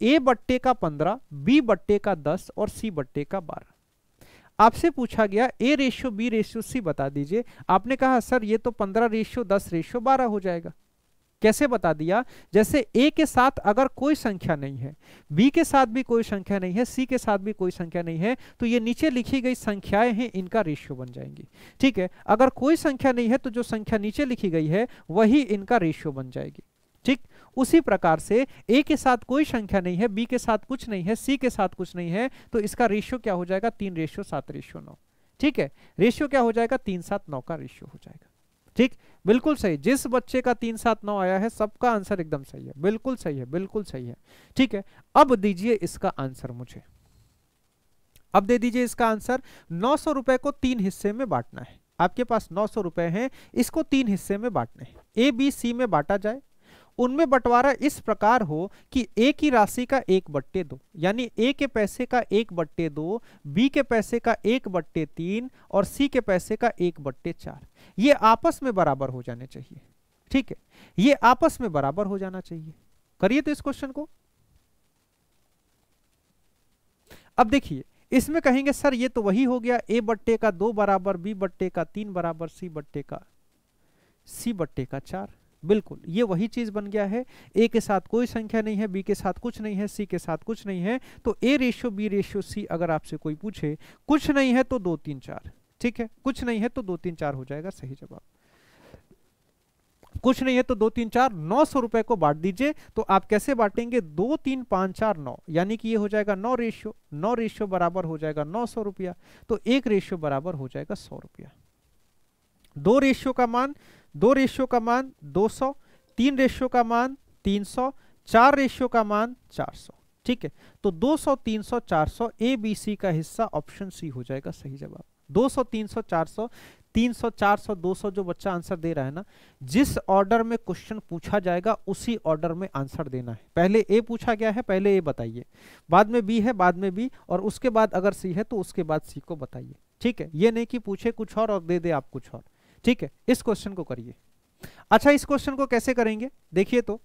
ए बट्टे का पंद्रह बी बट्टे का दस और सी बट्टे का बारह आपसे पूछा गया A ratio B ratio C बता दीजिए आपने कहा सर ये तो पंद्रह रेशियो दस रेशियो बारह हो जाएगा कैसे बता दिया जैसे ए के साथ अगर कोई संख्या नहीं है बी के साथ भी कोई संख्या नहीं है सी के साथ भी कोई संख्या नहीं है तो ये नीचे लिखी गई संख्याएं हैं इनका रेशियो बन जाएंगी ठीक है अगर कोई संख्या नहीं है तो जो संख्या नीचे लिखी गई है वही इनका रेशियो बन जाएगी ठीक उसी प्रकार से ए के साथ कोई संख्या नहीं है बी के साथ कुछ नहीं है सी के साथ कुछ नहीं है तो इसका रेशियो क्या हो जाएगा तीन रेशियो सात रेशियो नौ ठीक है रेशियो क्या हो जाएगा तीन सात नौ का रेशियो हो जाएगा ठीक बिल्कुल सही जिस बच्चे का तीन सात नौ आया है सबका आंसर एकदम सही है बिल्कुल सही है बिल्कुल सही है ठीक है अब दीजिए इसका आंसर मुझे अब दे दीजिए इसका आंसर नौ सौ रुपए को तीन हिस्से में बांटना है आपके पास नौ सौ रुपए है इसको तीन हिस्से में बांटना है ए बी सी में बांटा जाए उनमें बंटवारा इस प्रकार हो कि ए की राशि का एक बट्टे दो यानी ए के पैसे का एक बट्टे दो बी के पैसे का एक बट्टे तीन और सी के पैसे का एक बट्टे चार ये आपस में बराबर हो जाने चाहिए ठीक है ये आपस में बराबर हो जाना चाहिए करिए तो इस क्वेश्चन को अब देखिए इसमें कहेंगे सर ये तो वही हो गया ए बट्टे का दो बराबर बी बट्टे का तीन बराबर सी बट्टे का सी बट्टे का चार बिल्कुल ये वही चीज बन गया है ए के साथ कोई संख्या नहीं है बी के साथ कुछ नहीं है सी के साथ कुछ नहीं है तो A ratio B ratio C अगर आपसे कोई पूछे कुछ नहीं है तो दो तीन चार ठीक है कुछ नहीं है तो दो तीन चार हो जाएगा सही जवाब कुछ नहीं है तो दो तीन चार नौ सौ रुपए को बांट दीजिए तो आप कैसे बांटेंगे दो तीन पांच चार नौ यानी कि ये हो जाएगा नौ रेशियो नौ रेशियो बराबर हो जाएगा नौ सौ रुपया तो एक रेशियो बराबर हो जाएगा सौ रुपया दो रेशियो का मान दो रेशियो का मान 200, तीन रेशियो का मान 300, चार रेशियो का मान 400 ठीक है तो 200, 300, 400 ए बी सी का हिस्सा ऑप्शन सी हो जाएगा सही जवाब 200, 300, 400, 300, 400, 200 जो बच्चा आंसर दे रहा है ना जिस ऑर्डर में क्वेश्चन पूछा जाएगा उसी ऑर्डर में आंसर देना है पहले ए पूछा गया है पहले ए बताइए बाद में बी है बाद में बी और उसके बाद अगर सी है तो उसके बाद सी को बताइए ठीक है ये नहीं कि पूछे कुछ और और दे दे आप कुछ और ठीक है इस क्वेश्चन को करिए अच्छा इस क्वेश्चन को कैसे करेंगे देखिए तो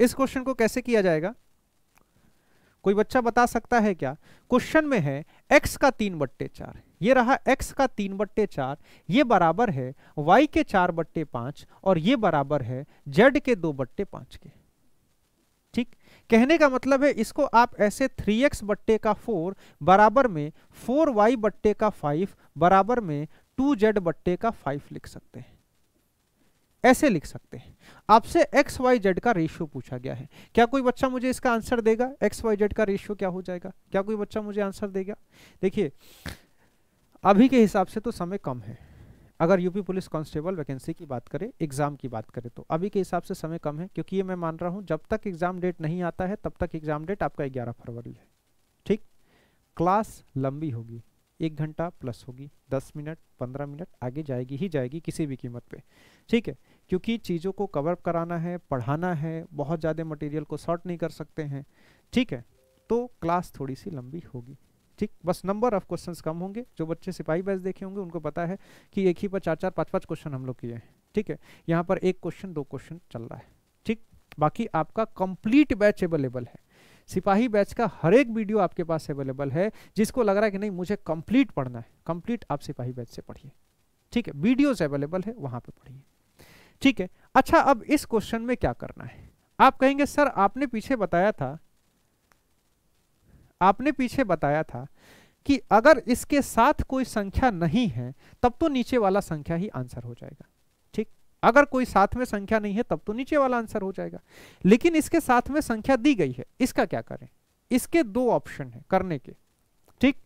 इस क्वेश्चन को कैसे किया जाएगा कोई बच्चा बता सकता है क्या क्वेश्चन में है x का तीन बट्टे चार ये रहा x का तीन बट्टे चार ये बराबर है y के चार बट्टे पांच और ये बराबर है z के दो बट्टे पांच के ठीक कहने का मतलब है इसको आप ऐसे 3x बट्टे का 4 बराबर में 4y बट्टे का 5 बराबर में टू जेड बट्टे का फाइव लिख सकते हैं ऐसे लिख सकते हैं आपसे एक्स वाई जेड का रेशियो पूछा गया है क्या कोई बच्चा मुझे इसका आंसर देगा एक्स वाई जेड का रेशियो क्या हो जाएगा क्या कोई बच्चा मुझे आंसर देगा देखिए अभी के हिसाब से तो समय कम है अगर यूपी पुलिस कांस्टेबल वैकेंसी की बात करें एग्जाम की बात करें तो अभी के हिसाब से समय कम है क्योंकि ये मैं मान रहा हूँ जब तक एग्जाम डेट नहीं आता है तब तक एग्जाम डेट आपका ग्यारह फरवरी है ठीक क्लास लंबी होगी एक घंटा प्लस होगी दस मिनट पंद्रह मिनट आगे जाएगी ही जाएगी किसी भी कीमत पे ठीक है क्योंकि चीज़ों को कवर कराना है पढ़ाना है बहुत ज़्यादा मटेरियल को शॉर्ट नहीं कर सकते हैं ठीक है तो क्लास थोड़ी सी लंबी होगी ठीक बस नंबर ऑफ क्वेश्चंस कम होंगे जो बच्चे सिपाही बैच देखे होंगे उनको पता है कि एक ही पर चार चार पाँच पाँच क्वेश्चन हम लोग किए हैं ठीक है यहाँ पर एक क्वेश्चन दो क्वेश्चन चल रहा है ठीक बाकी आपका कंप्लीट बैच अवेलेबल है सिपाही बैच का हर एक वीडियो आपके पास अवेलेबल है जिसको लग रहा है कि नहीं मुझे कंप्लीट पढ़ना है कंप्लीट आप सिपाही बैच से पढ़िए ठीक है वीडियोज अवेलेबल है वहां पर पढ़िए ठीक है अच्छा अब इस क्वेश्चन में क्या करना है आप कहेंगे सर आपने पीछे बताया था आपने पीछे बताया था कि अगर इसके साथ कोई संख्या नहीं है तब तो नीचे वाला संख्या ही आंसर हो जाएगा अगर कोई साथ में संख्या नहीं है तब तो नीचे वाला आंसर हो जाएगा लेकिन इसके साथ में संख्या दी गई है इसका क्या करें इसके दो ऑप्शन है करने के ठीक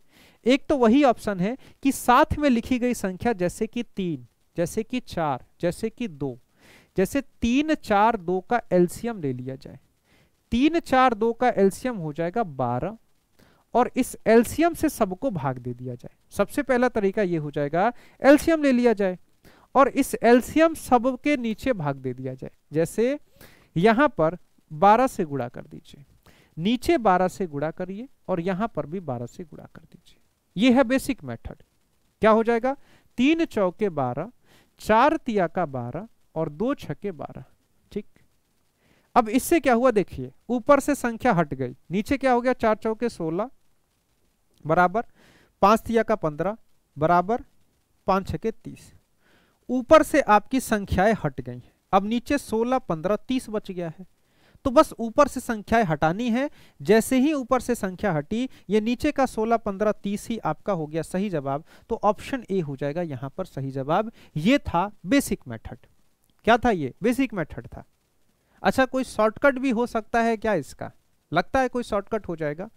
एक तो वही ऑप्शन है कि साथ में लिखी गई संख्या जैसे कि तीन जैसे कि चार जैसे कि दो जैसे तीन चार दो का एल्सियम ले लिया जाए तीन चार दो का एल्सियम हो जाएगा बारह और इस एल्सियम से सबको भाग दे दिया जाए सबसे पहला तरीका यह हो जाएगा एल्सियम ले लिया जाए और इस एल्सियम सब के नीचे भाग दे दिया जाए जैसे यहां पर 12 से गुणा कर दीजिए नीचे 12 से गुणा करिए और यहां पर भी 12 से गुणा कर दीजिए यह है बेसिक मेथड क्या हो जाएगा तीन चौके बारह चार तिया का बारह और दो छके बारह ठीक अब इससे क्या हुआ देखिए ऊपर से संख्या हट गई नीचे क्या हो गया चार चौके सोलह बराबर पांच तिया का पंद्रह बराबर पांच छके तीस ऊपर से आपकी संख्याएं हट गई हैं अब नीचे 16, 15, 30 बच गया है तो बस ऊपर से संख्याएं हटानी है जैसे ही ऊपर से संख्या हटी ये नीचे का 16, 15, 30 ही आपका हो गया सही जवाब तो ऑप्शन ए हो जाएगा यहां पर सही जवाब ये था बेसिक मेथड क्या था ये बेसिक मेथड था अच्छा कोई शॉर्टकट भी हो सकता है क्या इसका लगता है कोई शॉर्टकट हो जाएगा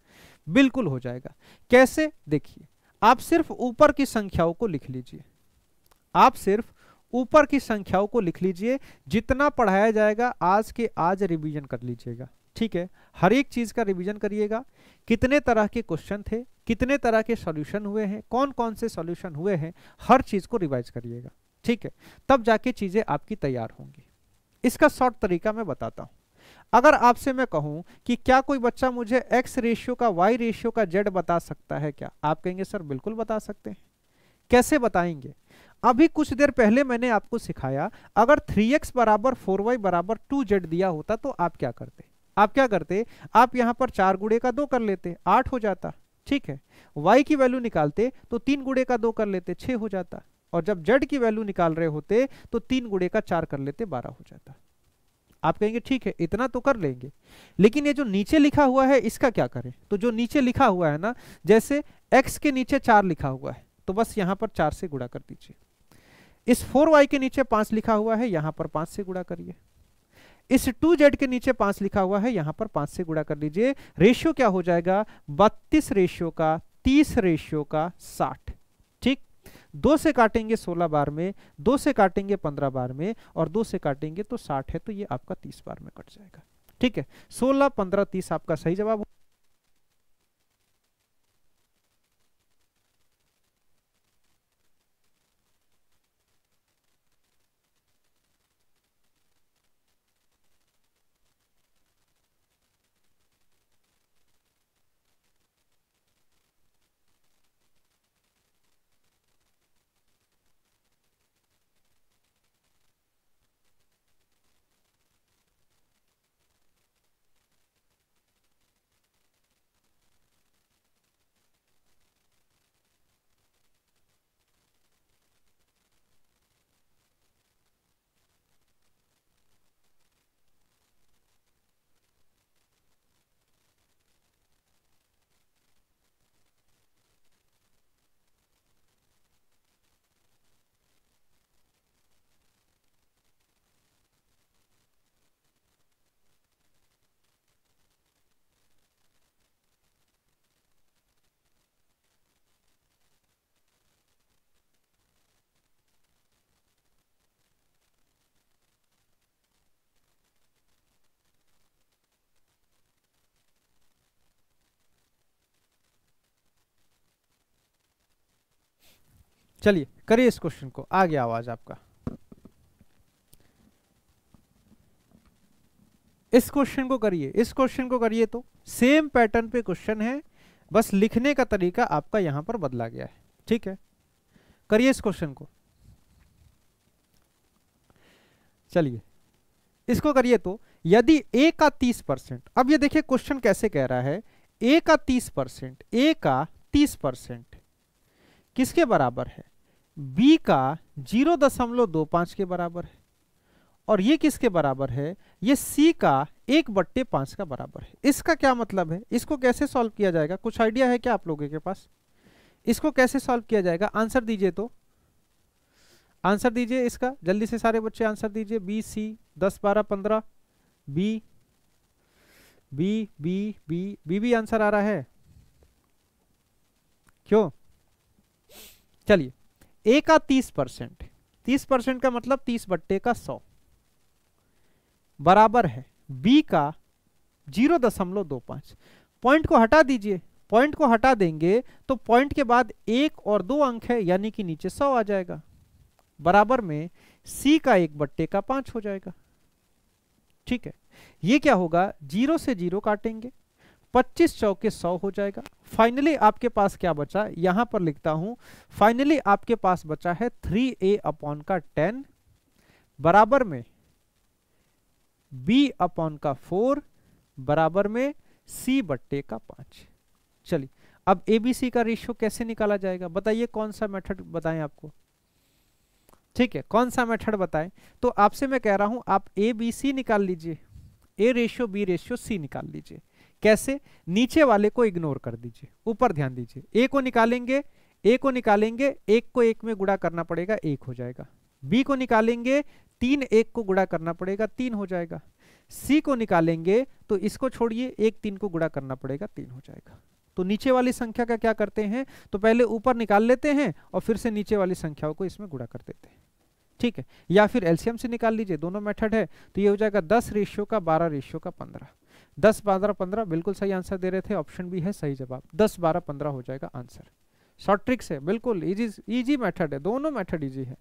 बिल्कुल हो जाएगा कैसे देखिए आप सिर्फ ऊपर की संख्याओं को लिख लीजिए आप सिर्फ ऊपर की संख्याओं को लिख लीजिए जितना पढ़ाया जाएगा आज के आज रिवीजन कर लीजिएगा ठीक है हर एक चीज का रिवीजन करिएगा कितने तरह के क्वेश्चन थे कितने तरह के सॉल्यूशन हुए हैं कौन कौन से सॉल्यूशन हुए हैं हर चीज को रिवाइज करिएगा ठीक है तब जाके चीजें आपकी तैयार होंगी इसका शॉर्ट तरीका मैं बताता हूं अगर आपसे मैं कहूं कि क्या कोई बच्चा मुझे एक्स रेशियो का वाई रेशियो का जेड बता सकता है क्या आप कहेंगे सर बिल्कुल बता सकते हैं कैसे बताएंगे अभी कुछ देर पहले मैंने आपको सिखाया अगर 3x एक्स बराबर फोर वाई बराबर टू दिया होता तो आप क्या करते आप क्या करते आप यहाँ पर चार गुड़े का दो कर लेते आठ हो जाता ठीक है y की वैल्यू निकालते तो तीन गुड़े का दो कर लेते छः हो जाता और जब z की वैल्यू निकाल रहे होते तो तीन गुड़े का चार कर लेते बारह हो जाता आप कहेंगे ठीक है इतना तो कर लेंगे लेकिन ये जो नीचे लिखा हुआ है इसका क्या करें तो जो नीचे लिखा हुआ है ना जैसे x के नीचे चार लिखा हुआ है तो बस यहाँ पर चार से गुड़ा कर दीजिए इस फोर वाई के नीचे पांच लिखा हुआ है यहां पर पांच से गुड़ा करिए इस टू जेड के नीचे पांच लिखा हुआ है यहां पर पांच से गुड़ा कर लीजिए रेशियो क्या हो जाएगा बत्तीस रेशियो का तीस रेशियो का साठ ठीक दो से काटेंगे सोलह बार में दो से काटेंगे पंद्रह बार में और दो से काटेंगे तो साठ है तो ये आपका तीस बार में कट जाएगा ठीक है सोलह पंद्रह तीस आपका सही जवाब चलिए करिए इस क्वेश्चन को आ गया आवाज आपका इस क्वेश्चन को करिए इस क्वेश्चन को करिए तो सेम पैटर्न पे क्वेश्चन है बस लिखने का तरीका आपका यहां पर बदला गया है ठीक है करिए इस क्वेश्चन को चलिए इसको करिए तो यदि ए का तीस परसेंट अब ये देखिए क्वेश्चन कैसे कह रहा है ए का तीस परसेंट ए का तीस परसेंट किसके बराबर है बी का जीरो दशमलव दो पाँच के बराबर है और ये किसके बराबर है ये सी का एक बट्टे पाँच का बराबर है इसका क्या मतलब है इसको कैसे सॉल्व किया जाएगा कुछ आइडिया है क्या आप लोगों के पास इसको कैसे सॉल्व किया जाएगा आंसर दीजिए तो आंसर दीजिए इसका जल्दी से सारे बच्चे आंसर दीजिए बी सी दस बारह पंद्रह B B B B B B answer आ रहा है क्यों चलिए ए का तीस परसेंट तीस परसेंट का मतलब तीस बट्टे का सौ बराबर है बी का जीरो दशमलव दो पांच पॉइंट को हटा दीजिए पॉइंट को हटा देंगे तो पॉइंट के बाद एक और दो अंक है यानी कि नीचे सौ आ जाएगा बराबर में सी का एक बट्टे का पांच हो जाएगा ठीक है ये क्या होगा जीरो से जीरो काटेंगे पच्चीस चौके सौ हो जाएगा फाइनली आपके पास क्या बचा यहां पर लिखता हूं फाइनली आपके पास बचा है थ्री ए अपॉन का टेन बराबर में बी अपॉन का फोर बराबर में सी बट्टे का पांच चलिए अब ए बी सी का रेशियो कैसे निकाला जाएगा बताइए कौन सा मेथड बताएं आपको ठीक है कौन सा मेथड बताएं तो आपसे मैं कह रहा हूं आप ए बी सी निकाल लीजिए A ratio B ratio C निकाल लीजिए कैसे नीचे वाले को इग्नोर कर दीजिए ऊपर ध्यान दीजिए ए को निकालेंगे ए को निकालेंगे एक को एक में गुड़ा करना पड़ेगा एक हो जाएगा बी को निकालेंगे तीन एक को गुड़ा करना पड़ेगा तीन हो जाएगा सी को निकालेंगे तो इसको छोड़िए एक तीन को गुड़ा करना पड़ेगा तीन हो जाएगा तो नीचे वाली संख्या का क्या करते हैं तो पहले ऊपर निकाल लेते हैं और फिर से नीचे वाली संख्याओं को इसमें गुड़ा कर देते हैं ठीक है या फिर एलसीएम से निकाल लीजिए दोनों मेथड है तो ये हो जाएगा दस रेशियो का बारह रेशियो का पंद्रह दस बारह पंद्रह बिल्कुल सही आंसर दे रहे थे ऑप्शन भी है सही जवाब दस बारह पंद्रह हो जाएगा आंसर शॉर्ट ट्रिक्स है बिल्कुल इजी इजी मेथड है दोनों मेथड इजी है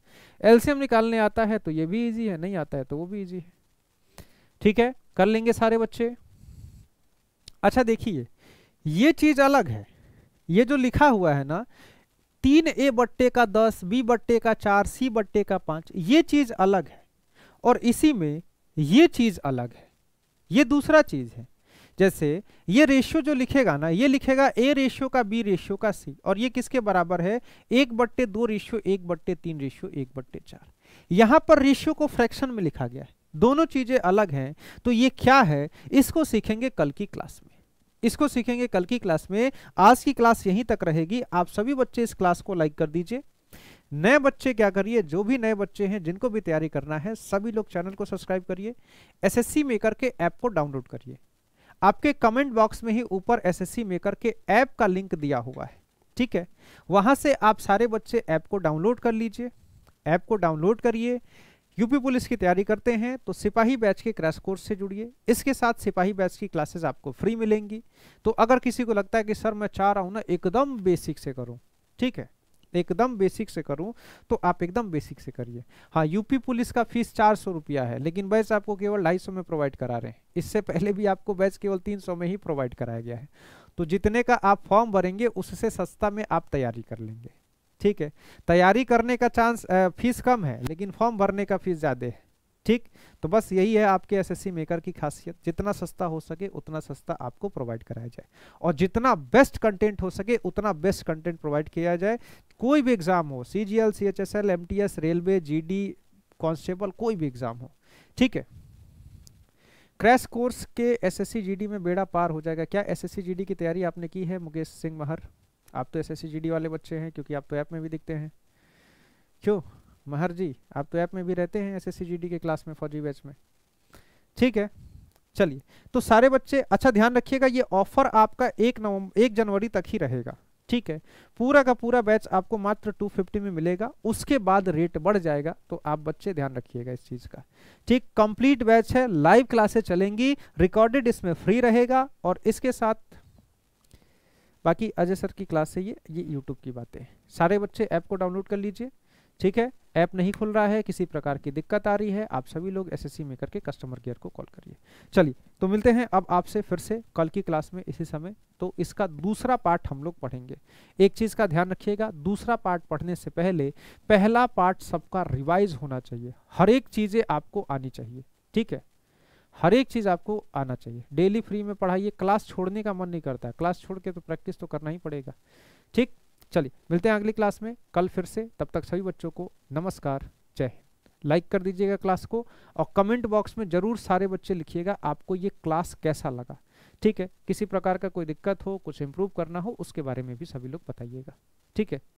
एलसीएम निकालने आता है तो ये भी इजी है नहीं आता है तो वो भी इजी है ठीक है कर लेंगे सारे बच्चे अच्छा देखिए ये चीज अलग है ये जो लिखा हुआ है ना तीन ए बट्टे का दस बी बट्टे का चार सी बट्टे का पांच ये चीज अलग है और इसी में ये चीज अलग है ये दूसरा चीज है जैसे ये रेशियो जो लिखेगा ना ये लिखेगा ए रेशियो का बी रेशियो का सी और ये किसके बराबर है एक बट्टे दो रेशियो एक बट्टे तीन रेशियो एक बट्टे चार यहां पर रेशियो को फ्रैक्शन में लिखा गया है दोनों चीजें अलग हैं तो ये क्या है इसको सीखेंगे कल की क्लास में इसको सीखेंगे कल की क्लास में आज की क्लास यहीं तक रहेगी आप सभी बच्चे इस क्लास को लाइक कर दीजिए नए बच्चे क्या करिए जो भी नए बच्चे हैं जिनको भी तैयारी करना है सभी लोग चैनल को सब्सक्राइब करिए एसएससी मेकर के ऐप को डाउनलोड करिए आपके कमेंट बॉक्स में ही ऊपर एसएससी मेकर के ऐप का लिंक दिया हुआ है ठीक है वहां से आप सारे बच्चे ऐप को डाउनलोड कर लीजिए ऐप को डाउनलोड करिए यूपी पुलिस की तैयारी करते हैं तो सिपाही बैच के क्रैश कोर्स से जुड़िए इसके साथ सिपाही बैच की क्लासेस आपको फ्री मिलेंगी तो अगर किसी को लगता है कि सर मैं चाह रहा हूँ ना एकदम बेसिक से करूँ ठीक है एकदम बेसिक से करूं तो आप एकदम बेसिक से करिए हाँ यूपी पुलिस का फीस चार सौ रुपया है लेकिन बैच आपको केवल ढाई सौ में प्रोवाइड करा रहे हैं इससे पहले भी आपको बैच केवल तीन सौ में ही प्रोवाइड कराया गया है तो जितने का आप फॉर्म भरेंगे उससे सस्ता में आप तैयारी कर लेंगे ठीक है तैयारी करने का चांस फीस कम है लेकिन फॉर्म भरने का फीस ज़्यादा है ठीक तो बस यही है आपके एसएससी मेकर की खासियत जितना सस्ता हो सके उतना सस्ता आपको प्रोवाइड कराया जाए और जितना बेस्ट कंटेंट हो सके उतना बेस्ट कंटेंट प्रोवाइड किया जाए कोई भी एग्जाम हो C G L C H S L M T S railway G D constable कोई भी एग्जाम हो ठीक है क्रैश कोर्स के एस एस में बेड़ा पार हो जाएगा क्या एस एस की तैयारी आपने की है मुकेश सिंह महर आप तो एस एस वाले बच्चे हैं क्योंकि आप तो ऐप में भी दिखते हैं क्यों महर जी आप तो ऐप में भी रहते हैं एस के क्लास में फौजी बैच में ठीक है चलिए तो सारे बच्चे अच्छा ध्यान रखिएगा ये ऑफर आपका एक नवंबर एक जनवरी तक ही रहेगा ठीक है पूरा का पूरा बैच आपको मात्र 250 में मिलेगा उसके बाद रेट बढ़ जाएगा तो आप बच्चे ध्यान रखिएगा इस चीज़ का ठीक कंप्लीट बैच है लाइव क्लासेस चलेंगी रिकॉर्डेड इसमें फ्री रहेगा और इसके साथ बाकी अजय सर की क्लास है ये ये यूट्यूब की बातें सारे बच्चे ऐप को डाउनलोड कर लीजिए ठीक है ऐप नहीं खुल रहा है किसी प्रकार की दिक्कत आ रही है आप सभी लोग एसएससी में करके कस्टमर केयर को कॉल करिए चलिए तो मिलते हैं अब आपसे फिर से कल की क्लास में इसी समय तो इसका दूसरा पार्ट हम लोग पढ़ेंगे एक चीज का ध्यान रखिएगा दूसरा पार्ट पढ़ने से पहले पहला पार्ट सबका रिवाइज होना चाहिए हर एक चीजें आपको आनी चाहिए ठीक है हर एक चीज़ आपको आना चाहिए डेली फ्री में पढ़ाइए क्लास छोड़ने का मन नहीं करता क्लास छोड़ के तो प्रैक्टिस तो करना ही पड़ेगा ठीक चलिए मिलते हैं अगली क्लास में कल फिर से तब तक सभी बच्चों को नमस्कार जय हिंद लाइक कर दीजिएगा क्लास को और कमेंट बॉक्स में ज़रूर सारे बच्चे लिखिएगा आपको ये क्लास कैसा लगा ठीक है किसी प्रकार का कोई दिक्कत हो कुछ इम्प्रूव करना हो उसके बारे में भी सभी लोग बताइएगा ठीक है